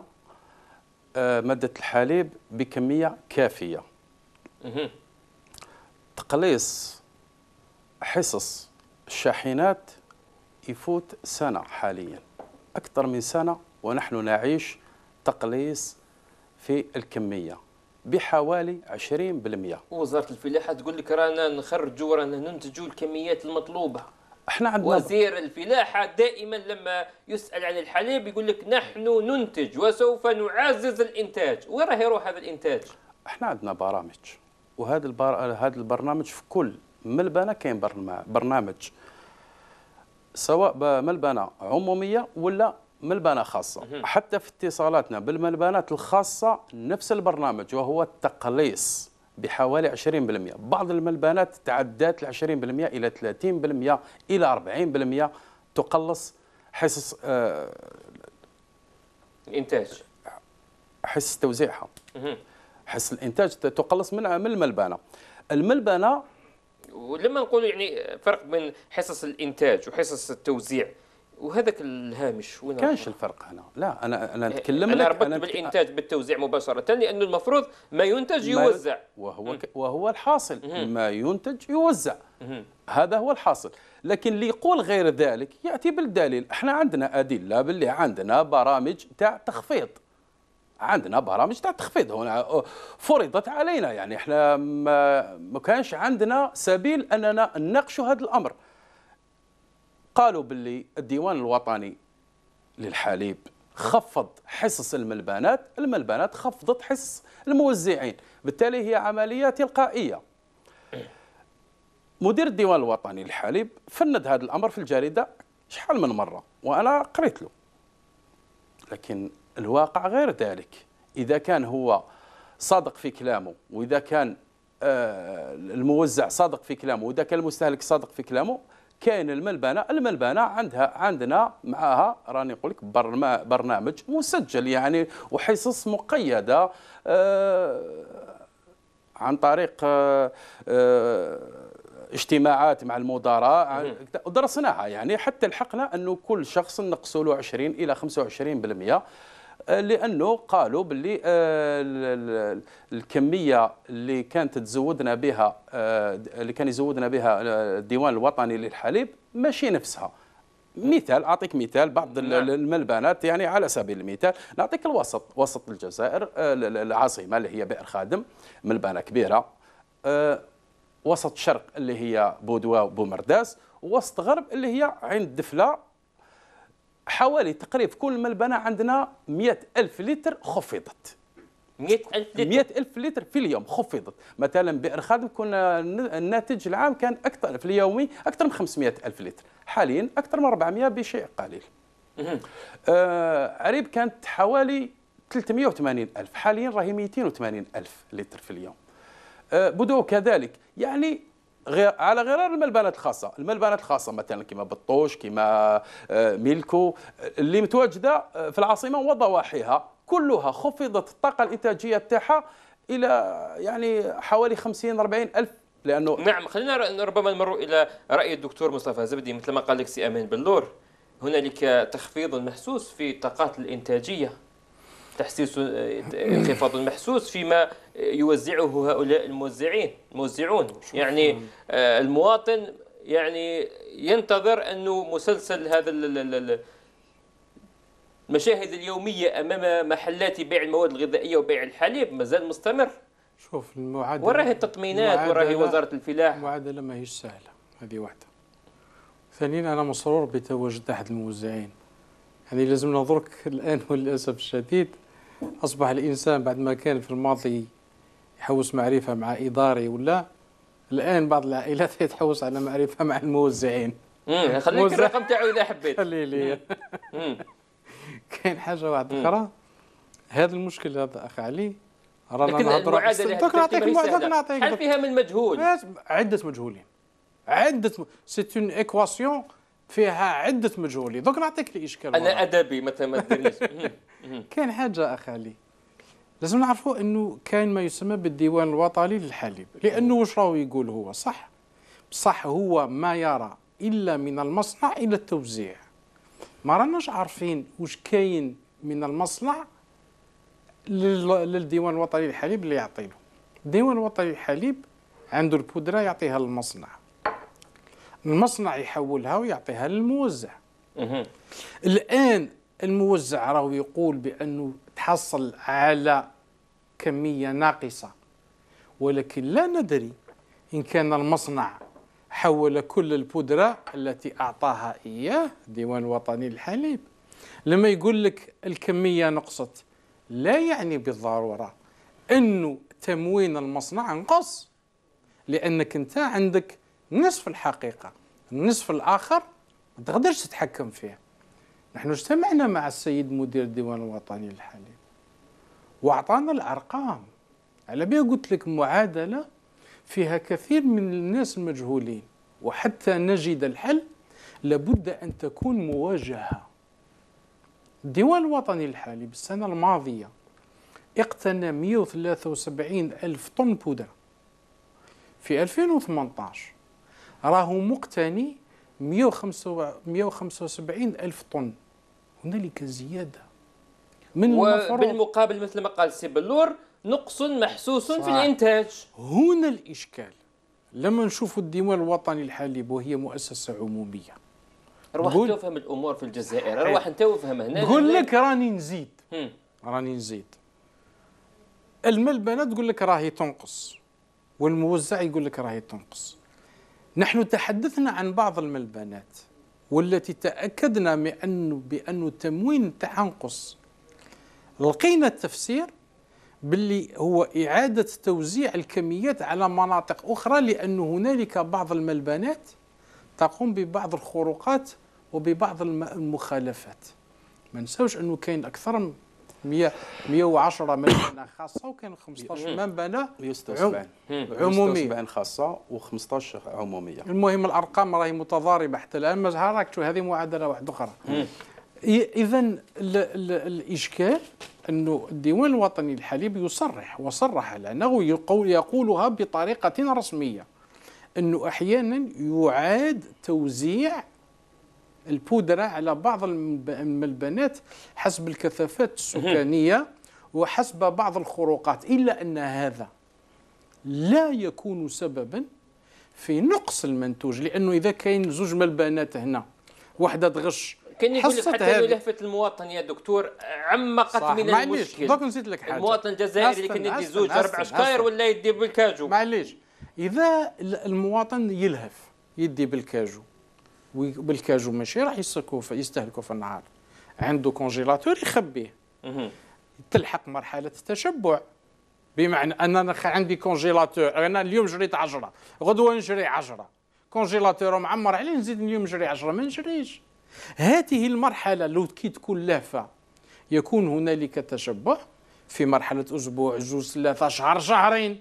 آه، مادة الحليب بكمية كافية تقليص حصص الشاحنات يفوت سنة حاليا أكثر من سنة ونحن نعيش تقليص في الكمية بحوالي 20% وزارة الفلاحة تقول لك رانا نخرج رانا ننتجوا الكميات المطلوبة احنا عندنا وزير الفلاحة دائما لما يسأل عن الحليب يقول لك نحن ننتج وسوف نعزز الإنتاج وين راه يروح هذا الإنتاج؟ احنا عندنا برامج وهذا البر... هذا البرنامج في كل من كاين برنامج سواء بملبنه عموميه ولا ملبنه خاصه حتى في اتصالاتنا بالملبنات الخاصه نفس البرنامج وهو التقليص بحوالي 20% بعض الملبنات تعدات ال 20% الى 30% الى 40% تقلص حصص آه، الانتاج حس توزيعها حس الانتاج تقلص من من الملبنه الملبنه ولما نقول يعني فرق بين حصص الانتاج وحصص التوزيع وهذاك الهامش وين كانش الفرق هنا لا انا انا نتكلم انا ربطت أنا بالانتاج بالتوزيع مباشره لانه المفروض ما ينتج يوزع وهو ك... وهو الحاصل ما ينتج يوزع هذا هو الحاصل لكن اللي يقول غير ذلك ياتي بالدليل احنا عندنا ادله باللي عندنا برامج تاع تخفيض عندنا برامج تاع التخفيض هنا فرضت علينا يعني احنا ما, ما كانش عندنا سبيل اننا نناقشوا هذا الامر قالوا باللي الديوان الوطني للحليب خفض حصص الملبانات الملبانات خفضت حصص الموزعين بالتالي هي عملية تلقائية مدير الديوان الوطني للحليب فند هذا الأمر في الجريدة شحال من مرة وأنا قريت له لكن الواقع غير ذلك إذا كان هو صادق في كلامه وإذا كان آه، الموزع صادق في كلامه وإذا كان المستهلك صادق في كلامه كاين الملبنه الملبنه عندها عندنا معها راني نقول لك برنامج مسجل يعني وحصص مقيده آه، عن طريق آه، اجتماعات مع المدراء درسناها يعني حتى لحقنا انه كل شخص نقصوا له 20 الى 25% آه، لانه قالوا باللي آه، الكميه اللي كانت تزودنا بها آه، اللي كان يزودنا بها الديوان الوطني للحليب ماشي نفسها مثال اعطيك مثال بعض نعم. الملبانات يعني على سبيل المثال نعطيك الوسط وسط الجزائر العاصمه اللي هي بئر خادم ملبانه كبيره وسط شرق اللي هي بودوا بومرداس وسط غرب اللي هي عند دفله حوالي تقريب كل ملبنه عندنا 100 ألف لتر خفضت 100 ألف لتر 100 ألف لتر في اليوم خفضت مثلا بئر خادم كنا الناتج العام كان أكثر في اليومي أكثر من 500 ألف لتر حاليا أكثر من 400 بشيء قليل آه عريب كانت حوالي 380 ألف حاليا راهي 280 ألف لتر في اليوم آه بدو كذلك يعني غير على غرار الملبنات الخاصه الملبنات الخاصه مثلا كما بطوش كما آه، ميلكو اللي متواجده آه، في العاصمه وضواحيها كلها خفضت الطاقه الانتاجيه تاعها الى يعني حوالي 50 40 الف لانه نعم خلينا ربما نمر الى راي الدكتور مصطفى زبدي مثل ما قال لك سي امين بلور هنالك تخفيض محسوس في الطاقات الانتاجيه تحسيس آه، انخفاض المحسوس فيما يوزعه هؤلاء الموزعين الموزعون يعني آه، آه، المواطن يعني ينتظر انه مسلسل هذا المشاهد اليوميه امام محلات بيع المواد الغذائيه وبيع الحليب مازال مستمر شوف المعادله وراهي التطمينات وراهي وزاره الفلاحه المعادله ماهيش سهله هذه واحده ثانيا انا مسرور بتواجد احد الموزعين يعني لازم نظرك الان وللاسف الشديد أصبح الإنسان بعد ما كان في الماضي يحوس معرفة مع إداري ولا الآن بعض العائلات يتحوس على معرفة مع الموزعين خليك الرقم تاعو إذا حبيت خلي لي كاين حاجة واحدة أخرى هذا المشكل هذا أخ علي رانا نهضروا دوك نعطيك المعادلة نعطيك شحال فيها من مجهول عدة مجهولين عدة سيت اون ايكواسيون فيها عده مجهولي دوك نعطيك الاشكال انا ادبي مثلا ما كاين حاجه اخالي لازم نعرفوا انه كاين ما يسمى بالديوان الوطني للحليب لانه واش راهو يقول هو صح بصح هو ما يرى الا من المصنع الى التوزيع ما راناش عارفين واش كاين من المصنع للديوان الوطني للحليب اللي يعطيه الديوان الوطني للحليب عنده البودره يعطيها للمصنع المصنع يحولها ويعطيها للموزع الآن الموزع راهو يقول بأنه تحصل على كمية ناقصة ولكن لا ندري إن كان المصنع حول كل البودرة التي أعطاها إياه ديوان وطني الحليب لما يقول لك الكمية نقصت لا يعني بالضرورة أنه تموين المصنع نقص لأنك أنت عندك نصف الحقيقة النصف الآخر ما تقدرش تتحكم فيه نحن اجتمعنا مع السيد مدير الديوان الوطني الحالي وأعطانا الأرقام على بها قلت لك معادلة فيها كثير من الناس المجهولين وحتى نجد الحل لابد أن تكون مواجهة الديوان الوطني الحالي بالسنة الماضية اقتنى 173 ألف طن بودرة في 2018 راهو مقتني 175 ألف طن هنالك زيادة من وبالمقابل مثل ما قال سي بلور نقص محسوس صح. في الإنتاج هنا الإشكال لما نشوف الديوان الوطني الحالي وهي مؤسسة عمومية روح انت تفهم الأمور في الجزائر روح أنت وفهم هنا نقول لك راني نزيد هم. راني نزيد الملبنة تقول لك راهي تنقص والموزع يقول لك راهي تنقص نحن تحدثنا عن بعض الملبنات والتي تأكدنا بأن بأن تموين تحنقص لقينا التفسير باللي هو إعادة توزيع الكميات على مناطق أخرى لأن هنالك بعض الملبنات تقوم ببعض الخروقات وببعض المخالفات ما نساوش أنه كاين أكثر من 100 110 مبنى خاصه وكان 15 مبنى 170 عمومي 170 خاصه و15 عموميه المهم الارقام راهي متضاربه حتى الان ما هذه معادله واحده اخرى اذا الاشكال انه الديوان الوطني الحليب يصرح وصرح لانه يقولها بطريقه رسميه انه احيانا يعاد توزيع البودرة على بعض من البنات حسب الكثافات السكانية وحسب بعض الخروقات إلا أن هذا لا يكون سببا في نقص المنتوج لأنه إذا كاين زوج من البنات هنا واحدة تغش كان يقول لك حتى لهفه المواطن يا دكتور عمقت صح. من المشكل دوك نسيت لك حاجه المواطن الجزائري اللي كان يدي زوج اربع شكاير ولا يدي بالكاجو معليش اذا المواطن يلهف يدي بالكاجو وبالكاجو ماشي راح يستهلكوا يستهلكوا في النهار عنده كونجيلاتور يخبيه تلحق مرحله التشبع بمعنى ان انا عندي كونجيلاتور انا اليوم جريت 10 غدوه نجري 10 كونجيلاتور معمر عليه نزيد اليوم نجري 10 ما نجريش هذه المرحله لو كي تكون لافه يكون هنالك تشبع في مرحله اسبوع جوج ثلاثه شهر شهرين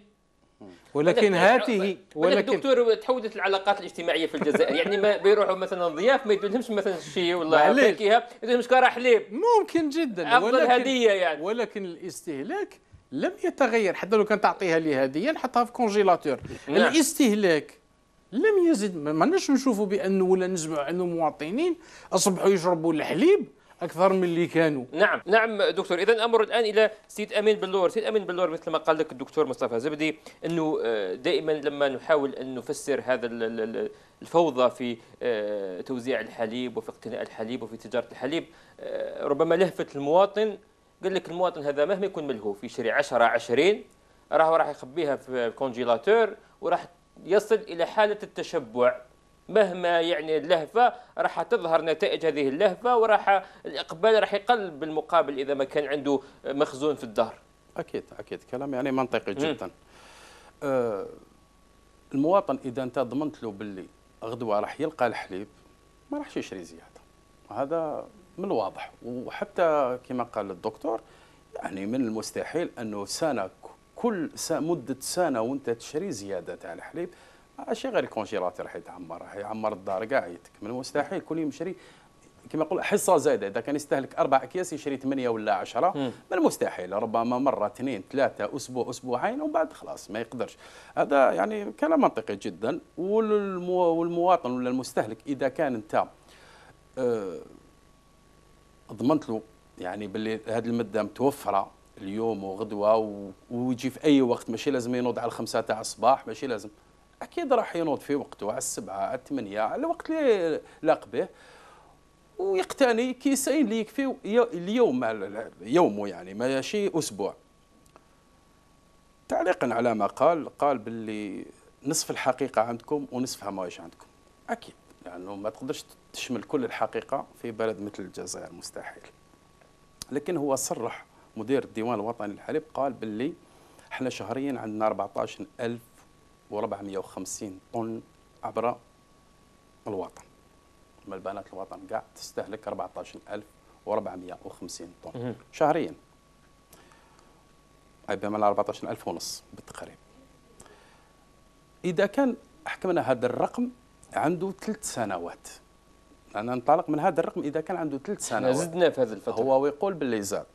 ولكن هاته ولكن دكتور تحودت العلاقات الاجتماعيه في الجزائر يعني ما بيروحوا مثلا ضياف ما يدولهمش مثلا الشيء ولا فاكهه يدولهمش كره حليب ممكن جدا افضل ولكن هديه يعني ولكن الاستهلاك لم يتغير حتى لو كان تعطيها لي هديه نحطها في كونجيلاتور نعم. الاستهلاك لم يزد ما نش نشوفوا بانه ولا نسمعوا انه مواطنين اصبحوا يشربوا الحليب اكثر من اللي كانوا نعم نعم دكتور اذا امر الان الى سيد امين بلور سيد امين بلور مثل ما قال لك الدكتور مصطفى زبدي انه آه، دائما لما نحاول ان نفسر هذا الفوضى في آه، توزيع الحليب وفي اقتناء الحليب وفي تجاره الحليب آه، ربما لهفه المواطن قال لك المواطن هذا مهما يكون ملهوف يشري 10 20 راهو راح يخبيها في كونجيلاتور وراح يصل الى حاله التشبع مهما يعني اللهفه راح تظهر نتائج هذه اللهفه وراح الاقبال راح يقل بالمقابل اذا ما كان عنده مخزون في الدهر. اكيد اكيد كلام يعني منطقي جدا. آه المواطن اذا انت ضمنت له باللي غدوه راح يلقى الحليب ما راحش يشري زياده. هذا من الواضح وحتى كما قال الدكتور يعني من المستحيل انه سنه كل سنة مده سنه وانت تشري زياده تاع الحليب ماشي غير الكونجيلاتور راح يتعمر راح يعمر الدار كاع يتكمل مستحيل كل يوم يشري كما نقول حصه زايده اذا كان يستهلك اربع اكياس يشري ثمانيه ولا عشره من المستحيل ربما مره اثنين ثلاثه اسبوع اسبوعين ومن بعد خلاص ما يقدرش هذا يعني كلام منطقي جدا والمواطن ولا المستهلك اذا كان انت آه، ضمنت له يعني باللي هذه المده متوفره اليوم وغدوه ويجي في اي وقت ماشي لازم ينوض على الخمسه تاع الصباح ماشي لازم اكيد راح ينوض في وقته على السبعه على الثمانيه على الوقت اللي لاق به ويقتني كيسين اللي يكفي اليوم يومه يعني ماشي اسبوع تعليقا على ما قال قال باللي نصف الحقيقه عندكم ونصفها ماهيش عندكم اكيد لانه يعني ما تقدرش تشمل كل الحقيقه في بلد مثل الجزائر مستحيل لكن هو صرح مدير الديوان الوطني للحليب قال باللي احنا شهريا عندنا 14000 و450 طن عبر الوطن من الوطن قاع تستهلك 14450 طن شهريا اي بمعنى 14000 ونص بالتقريب اذا كان حكمنا هذا الرقم عنده ثلاث سنوات انا ننطلق من هذا الرقم اذا كان عنده ثلاث سنوات زدنا في هذه الفتره هو ويقول باللي زاد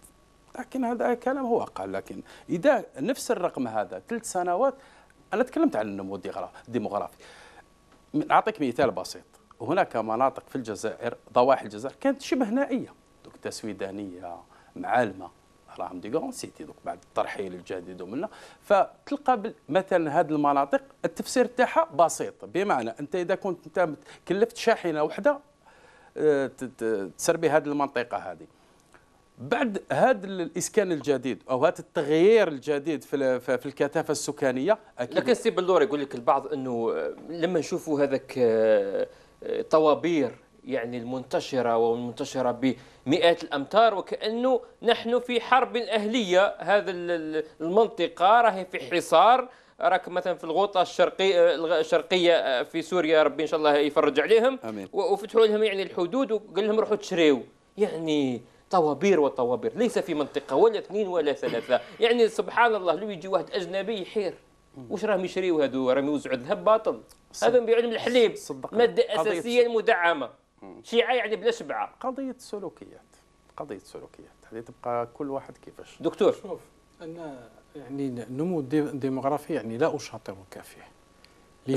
لكن هذا كلام هو قال لكن اذا نفس الرقم هذا ثلاث سنوات انا تكلمت عن النمو الديموغرافي اعطيك مثال بسيط هناك مناطق في الجزائر ضواحي الجزائر كانت شبه نائيه دوك تسويدانيه معالمه راهم ديكون سيتي دوك بعد الترحيل الجديد ومنه فتلقى مثلا هذه المناطق التفسير تاعها بسيط بمعنى انت اذا كنت انت كلفت شاحنه واحده آه، تسربي هذه المنطقه هذه بعد هذا الاسكان الجديد او هذا التغيير الجديد في في الكثافه السكانيه اكيد لكن سي بلور يقول لك البعض انه لما نشوفوا هذاك آه، آه، طوابير يعني المنتشره والمنتشره بمئات الامتار وكانه نحن في حرب اهليه هذا المنطقه راهي في حصار راك مثلا في الغوطه الشرقي آه، الشرقيه في سوريا ربي ان شاء الله يفرج عليهم امين وفتحوا لهم يعني الحدود وقال لهم روحوا تشريوا يعني طوابير وطوابير ليس في منطقه ولا اثنين ولا ثلاثه يعني سبحان الله لو يجي واحد اجنبي يحير واش راهم يشريو هادو راهم يوزعوا الذهب باطل هذا بعلم الحليب ماده اساسيه مدعمه شيعه يعني بلا شبعه قضيه سلوكيات قضيه سلوكيات هذه تبقى كل واحد كيفاش دكتور شوف انا يعني النمو الديموغرافي يعني لا اشاطرك فيه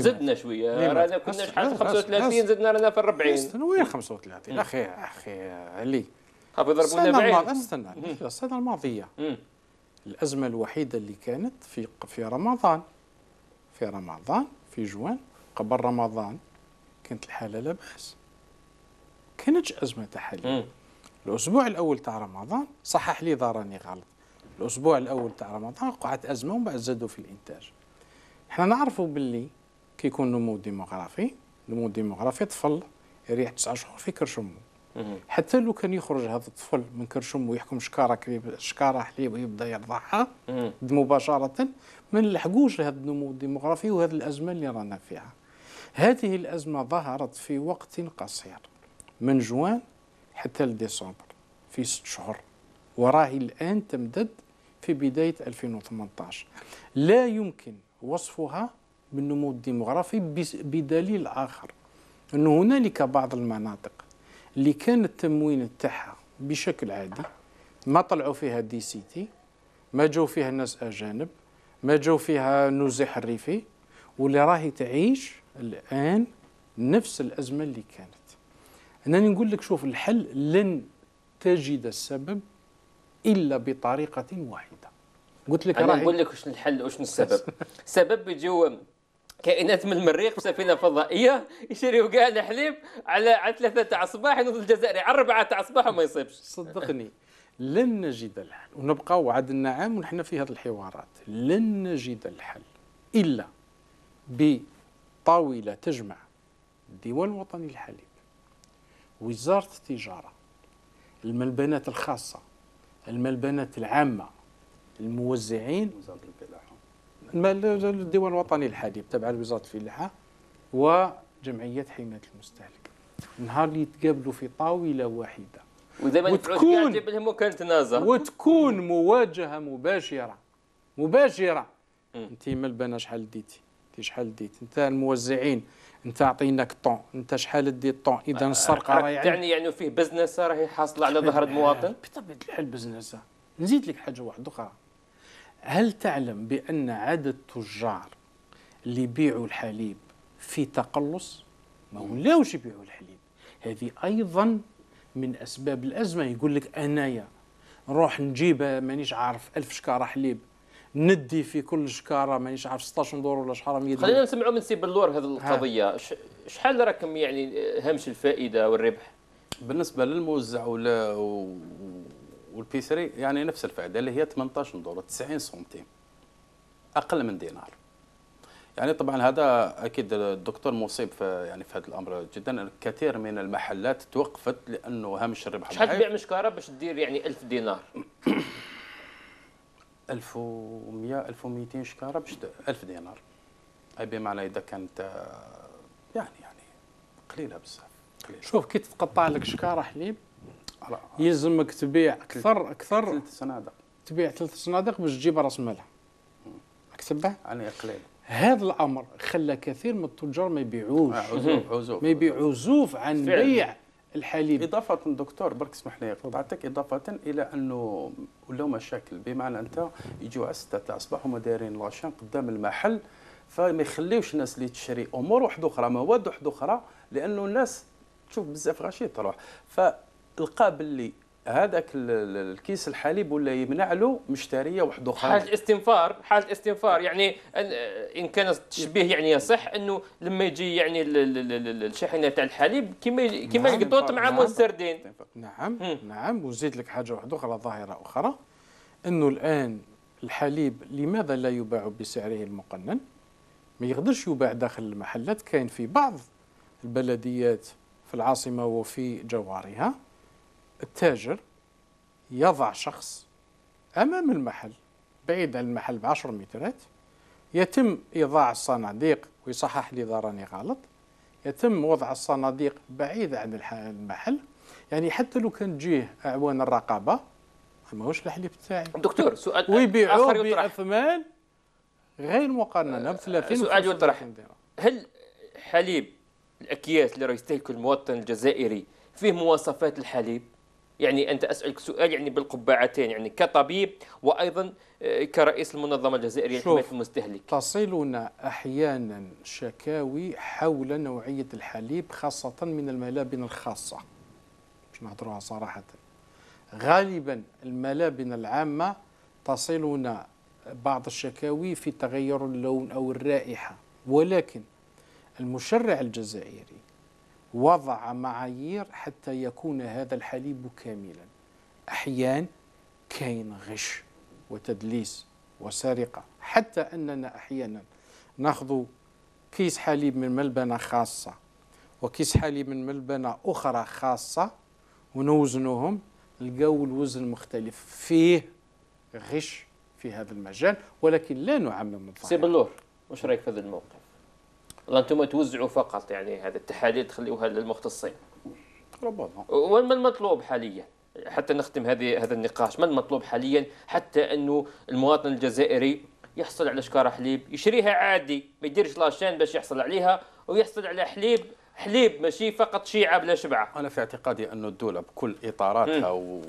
زدنا شويه رانا كنا شحال 35 زدنا رانا في 40 وين 35 اخي اخي علي هب يضربونا بعين استنى السنه الماضيه الازمه الوحيده اللي كانت في في رمضان في رمضان في جوان قبل رمضان كانت الحاله لاباس كانتش ازمه تحلية الاسبوع الاول تاع رمضان صحح لي ظراني غلط الاسبوع الاول تاع رمضان وقعت ازمه ومن بعد زادوا في الانتاج حنا نعرفوا باللي كيكون نمو ديموغرافي نمو ديموغرافي طفل يريح تسعة شهور في كرش امه حتى لو كان يخرج هذا الطفل من كرشم ويحكم شكاره كريب شكاره حليب ويبدا يرضعها مباشره ما نلحقوش لهذا النمو الديموغرافي وهذه الازمه اللي رانا فيها هذه الازمه ظهرت في وقت قصير من جوان حتى لديسمبر في ست شهور وراهي الان تمتد في بدايه 2018 لا يمكن وصفها بالنمو الديموغرافي بدليل اخر انه هنالك بعض المناطق اللي كان التموين تاعها بشكل عادي ما طلعوا فيها دي سي تي ما جاو فيها ناس اجانب ما جاو فيها نزيح الريفي واللي راهي تعيش الان نفس الازمه اللي كانت انني نقول لك شوف الحل لن تجد السبب الا بطريقه واحده قلت لك انا نقول لك واش الحل واش السبب السبب يجيو كائنات من المريخ بسفينه فضائيه يشريوا كاع الحليب على على ثلاثه تاع الصباح ينوض الجزائري على اربعه تاع الصباح وما يصيبش صدقني لن نجد الحل ونبقاو عاد عام ونحن في هذه الحوارات لن نجد الحل الا بطاوله تجمع الديوان الوطني للحليب وزاره التجاره الملبنات الخاصه الملبنات العامه الموزعين وزاره البلاد الديوان الوطني الحالي تبع لوزاره الفلاحه وجمعيه حمايه المستهلك نهار اللي يتقابلوا في طاوله واحده وتكون وتكون مواجهه مباشره مباشره انت من البنا شحال ديتي انت شحال ديت انت الموزعين انت عطيناك طون انت شحال دي طون اذا السرقه راهي تعني يعني فيه بزنس راهي حاصله على ظهر المواطن بطبيعه الحال بزنس نزيد لك حاجه واحده اخرى هل تعلم بأن عدد التجار اللي يبيعوا الحليب في تقلص ما ولاوش يبيعوا الحليب هذه أيضا من أسباب الأزمة يقول لك أنايا نروح نجيب مانيش عارف ألف شكارة حليب ندي في كل شكاره مانيش عارف 16 دور ولا شحال 100 خلينا نسمعوا من سي بلور هذه القضيه شحال رقم يعني هامش آه، الفائده والربح بالنسبه للموزع ولا والبي 3 يعني نفس الفائده اللي هي 18 دولار 90 سنتيم اقل من دينار يعني طبعا هذا اكيد الدكتور مصيب في يعني في هذا الامر جدا كثير من المحلات توقفت لانه هامش الربح شحال تبيع مشكاره باش دير يعني 1000 دينار 1100 1200 شكاره باش 1000 دينار اي بمعنى اذا كانت يعني يعني قليله بزاف شوف كي تتقطع لك شكاره حليب يلزمك تبيع اكثر اكثر ثلاث صنادق تبيع ثلاث صنادق باش تجيب راس مالها اكتبها يعني قليل هذا الامر خلى كثير من التجار ما يبيعوش آه، عزوف عزوف ما يبيعوش عن بيع الحليب إضافة دكتور برك اسمح لي قطعتك إضافة إلى أنه ولاو مشاكل بمعنى أنت يجوا على الستة تاع الصباح هما دايرين لاشان قدام المحل فما يخليوش الناس اللي تشري أمور واحدة أخرى مواد واحدة أخرى لأنه الناس تشوف بزاف غاشي تروح ف لقى باللي هذاك الكيس الحليب ولا يمنع له مشتريه واحده اخرى حاله استنفار حاله استنفار يعني ان كان التشبيه يعني يصح انه لما يجي يعني الشاحنه تاع الحليب كما كما القطوط مع نعم مستردين نعم نعم. نعم وزيد لك حاجه واحده اخرى ظاهره اخرى انه الان الحليب لماذا لا يباع بسعره المقنن ما يقدرش يباع داخل المحلات كاين في بعض البلديات في العاصمه وفي جوارها التاجر يضع شخص أمام المحل بعيد عن المحل بعشر مترات يتم إيضاع الصناديق ويصحح لي إذا راني غلط يتم وضع الصناديق بعيدة عن المحل يعني حتى لو كان تجيه أعوان الرقابة ماهوش الحليب تاعي دكتور سؤال ويبيعوه بأثمان غير مقننة ب 30 سؤال يطرح هل حليب الأكياس اللي راه يستهلكه المواطن الجزائري فيه مواصفات الحليب يعني أنت أسألك سؤال يعني بالقبعتين يعني كطبيب وأيضا آه، كرئيس المنظمة الجزائرية لحماية المستهلك تصلنا أحيانا شكاوي حول نوعية الحليب خاصة من الملابن الخاصة باش نهضروها صراحة غالبا الملابن العامة تصلنا بعض الشكاوي في تغير اللون أو الرائحة ولكن المشرع الجزائري وضع معايير حتى يكون هذا الحليب كاملا أحيان كاين غش وتدليس وسرقة حتى أننا أحيانا ناخذ كيس حليب من ملبنة خاصة وكيس حليب من ملبنة أخرى خاصة ونوزنهم نلقاو الوزن مختلف فيه غش في هذا المجال ولكن لا نعمم الظاهر سي بلور واش رايك في هذا الموقف والله انتم توزعوا فقط يعني هذه التحاليل تخليوها للمختصين ربما وما المطلوب حاليا حتى نختم هذه هذا النقاش ما المطلوب حاليا حتى انه المواطن الجزائري يحصل على شكاره حليب يشريها عادي ما يديرش لاشين باش يحصل عليها ويحصل على حليب حليب ماشي فقط شيعه بلا شبعه انا في اعتقادي انه الدوله بكل اطاراتها و...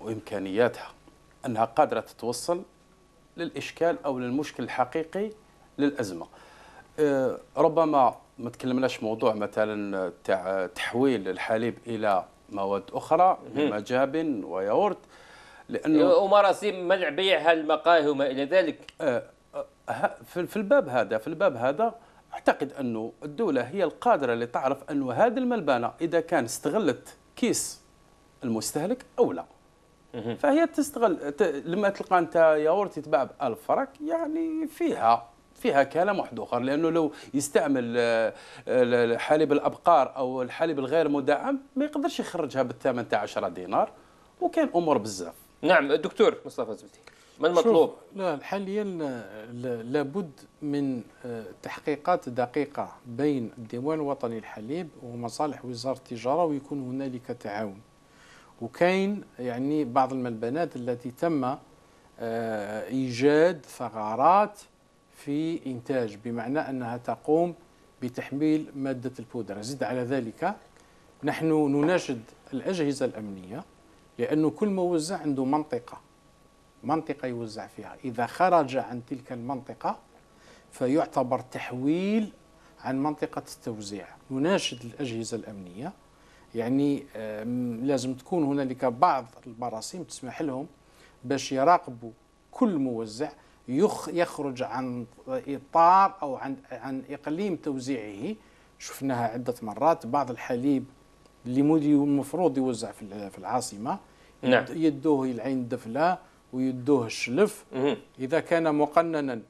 وامكانياتها انها قادره تتوصل للاشكال او للمشكل الحقيقي للازمه آه، ربما ما تكلمناش موضوع مثلا تاع تحويل الحليب الى مواد اخرى مما جبن وياورت لانه إيه، ومراسيم منع بيعها المقاهي وما الى ذلك آه، آه، في الباب هذا في الباب هذا اعتقد انه الدوله هي القادره اللي تعرف انه هذه الملبانه اذا كان استغلت كيس المستهلك او لا فهي تستغل لما تلقى انت ياورت يتباع ب 1000 فرنك يعني فيها فيها كلام واحد اخر لانه لو يستعمل آه، آه، حليب الابقار او الحليب الغير مدعم ما يقدرش يخرجها بالثمن تاع 10 دينار وكان امور بزاف نعم الدكتور مصطفى زبدي ما المطلوب؟ لا حاليا آه، لابد من تحقيقات دقيقة بين الديوان الوطني للحليب ومصالح وزارة التجارة ويكون هنالك تعاون وكاين يعني بعض الملبنات التي تم ايجاد ثغرات في إنتاج بمعنى أنها تقوم بتحميل مادة البودرة زد على ذلك نحن نناشد الأجهزة الأمنية لأنه كل موزع عنده منطقة منطقة يوزع فيها إذا خرج عن تلك المنطقة فيعتبر تحويل عن منطقة التوزيع نناشد الأجهزة الأمنية يعني لازم تكون هنالك بعض البراسيم تسمح لهم باش يراقبوا كل موزع يخرج عن إطار أو عن عن إقليم توزيعه شفناها عدة مرات بعض الحليب اللي المفروض يوزع في العاصمة نعم. يدوه العين الدفلة ويدوه الشلف مه. إذا كان مقننا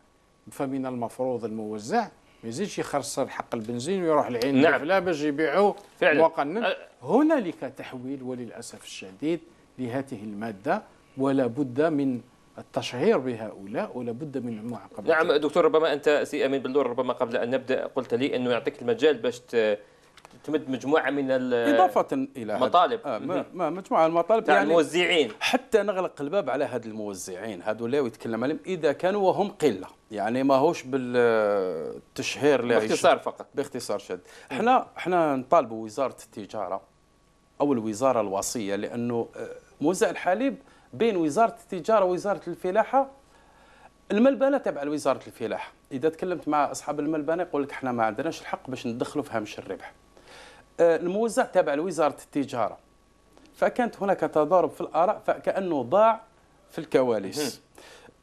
فمن المفروض الموزع ما يزيدش يخسر حق البنزين ويروح العين نعم. الدفلة باش يبيعوه مقنن أه. هنالك تحويل وللأسف الشديد لهذه المادة ولا بد من التشهير بهؤلاء ولابد من معاقبة نعم دكتور ربما أنت سي أمين بلور ربما قبل أن نبدأ قلت لي أنه يعطيك المجال باش تمد مجموعة من إضافة إلى المطالب آه ما, ما مجموعة المطالب نعم، يعني الموزعين حتى نغلق الباب على هاد الموزعين هذولا يتكلم عليهم إذا كانوا وهم قلة يعني ماهوش بالتشهير باختصار فقط باختصار شد احنا احنا نطالبوا وزارة التجارة أو الوزارة الوصية لأنه آه، موزع الحليب بين وزاره التجاره ووزاره الفلاحه الملبنه تبع وزاره الفلاحه اذا تكلمت مع اصحاب الملبنه يقول لك احنا ما عندناش الحق باش ندخلوا في هامش الربح آه، الموزع تبع وزاره التجاره فكانت هناك تضارب في الاراء فكانه ضاع في الكواليس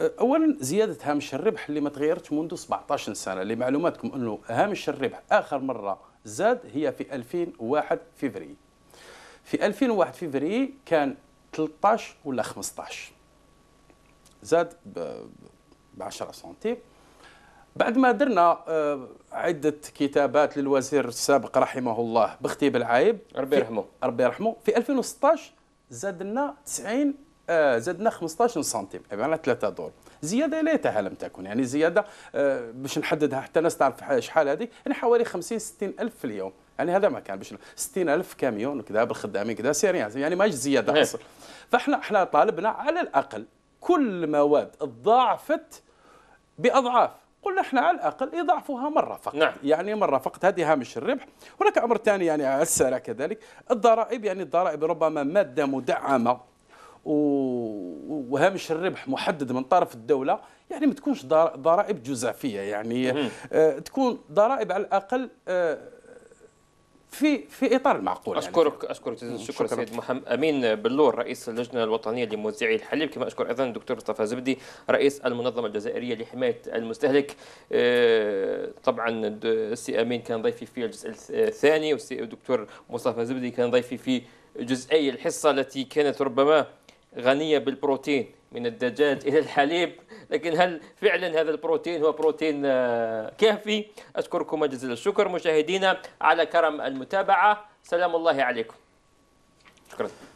آه، اولا زياده هامش الربح اللي ما تغيرتش منذ 17 سنه لمعلوماتكم انه هامش الربح اخر مره زاد هي في 2001 فيفري في 2001 فيفري كان 13 ولا 15 زاد ب 10 سنتيم بعد ما درنا آه، عدة كتابات للوزير السابق رحمه الله بختي العايب ربي يرحمه ربي يرحمه في 2016 زادنا 90 زادنا 15 سنتيم يعني 3 دور زياده لا لم تكن يعني زياده آه، باش نحددها حتى الناس تعرف شحال هذه يعني حوالي 50 60 الف في اليوم يعني هذا ما كان باش 60000 كاميون وكذا بالخدامين كذا سيريان يعني ما زياده إيه. حصل فاحنا احنا طالبنا على الاقل كل مواد ضاعفت باضعاف قلنا احنا على الاقل يضاعفوها مره فقط نعم. يعني مره فقط هذه هامش الربح هناك امر ثاني يعني على السرعه كذلك الضرائب يعني الضرائب ربما ماده مدعمه وهامش الربح محدد من طرف الدوله يعني ما تكونش ضرائب جزافيه يعني مم. آه، تكون ضرائب على الاقل آه في في اطار المعقول اشكرك يعني. اشكرك جزيلا الشكر سيد محمد امين بلور رئيس اللجنه الوطنيه لموزعي الحليب كما اشكر ايضا الدكتور مصطفى زبدي رئيس المنظمه الجزائريه لحمايه المستهلك آه، طبعا السي امين كان ضيفي في الجزء الثاني والدكتور مصطفى زبدي كان ضيفي في جزئي الحصه التي كانت ربما غنيه بالبروتين من الدجاج الى الحليب لكن هل فعلا هذا البروتين هو بروتين آه، كافي أشكركم جزيل الشكر مشاهدينا على كرم المتابعة سلام الله عليكم شكرا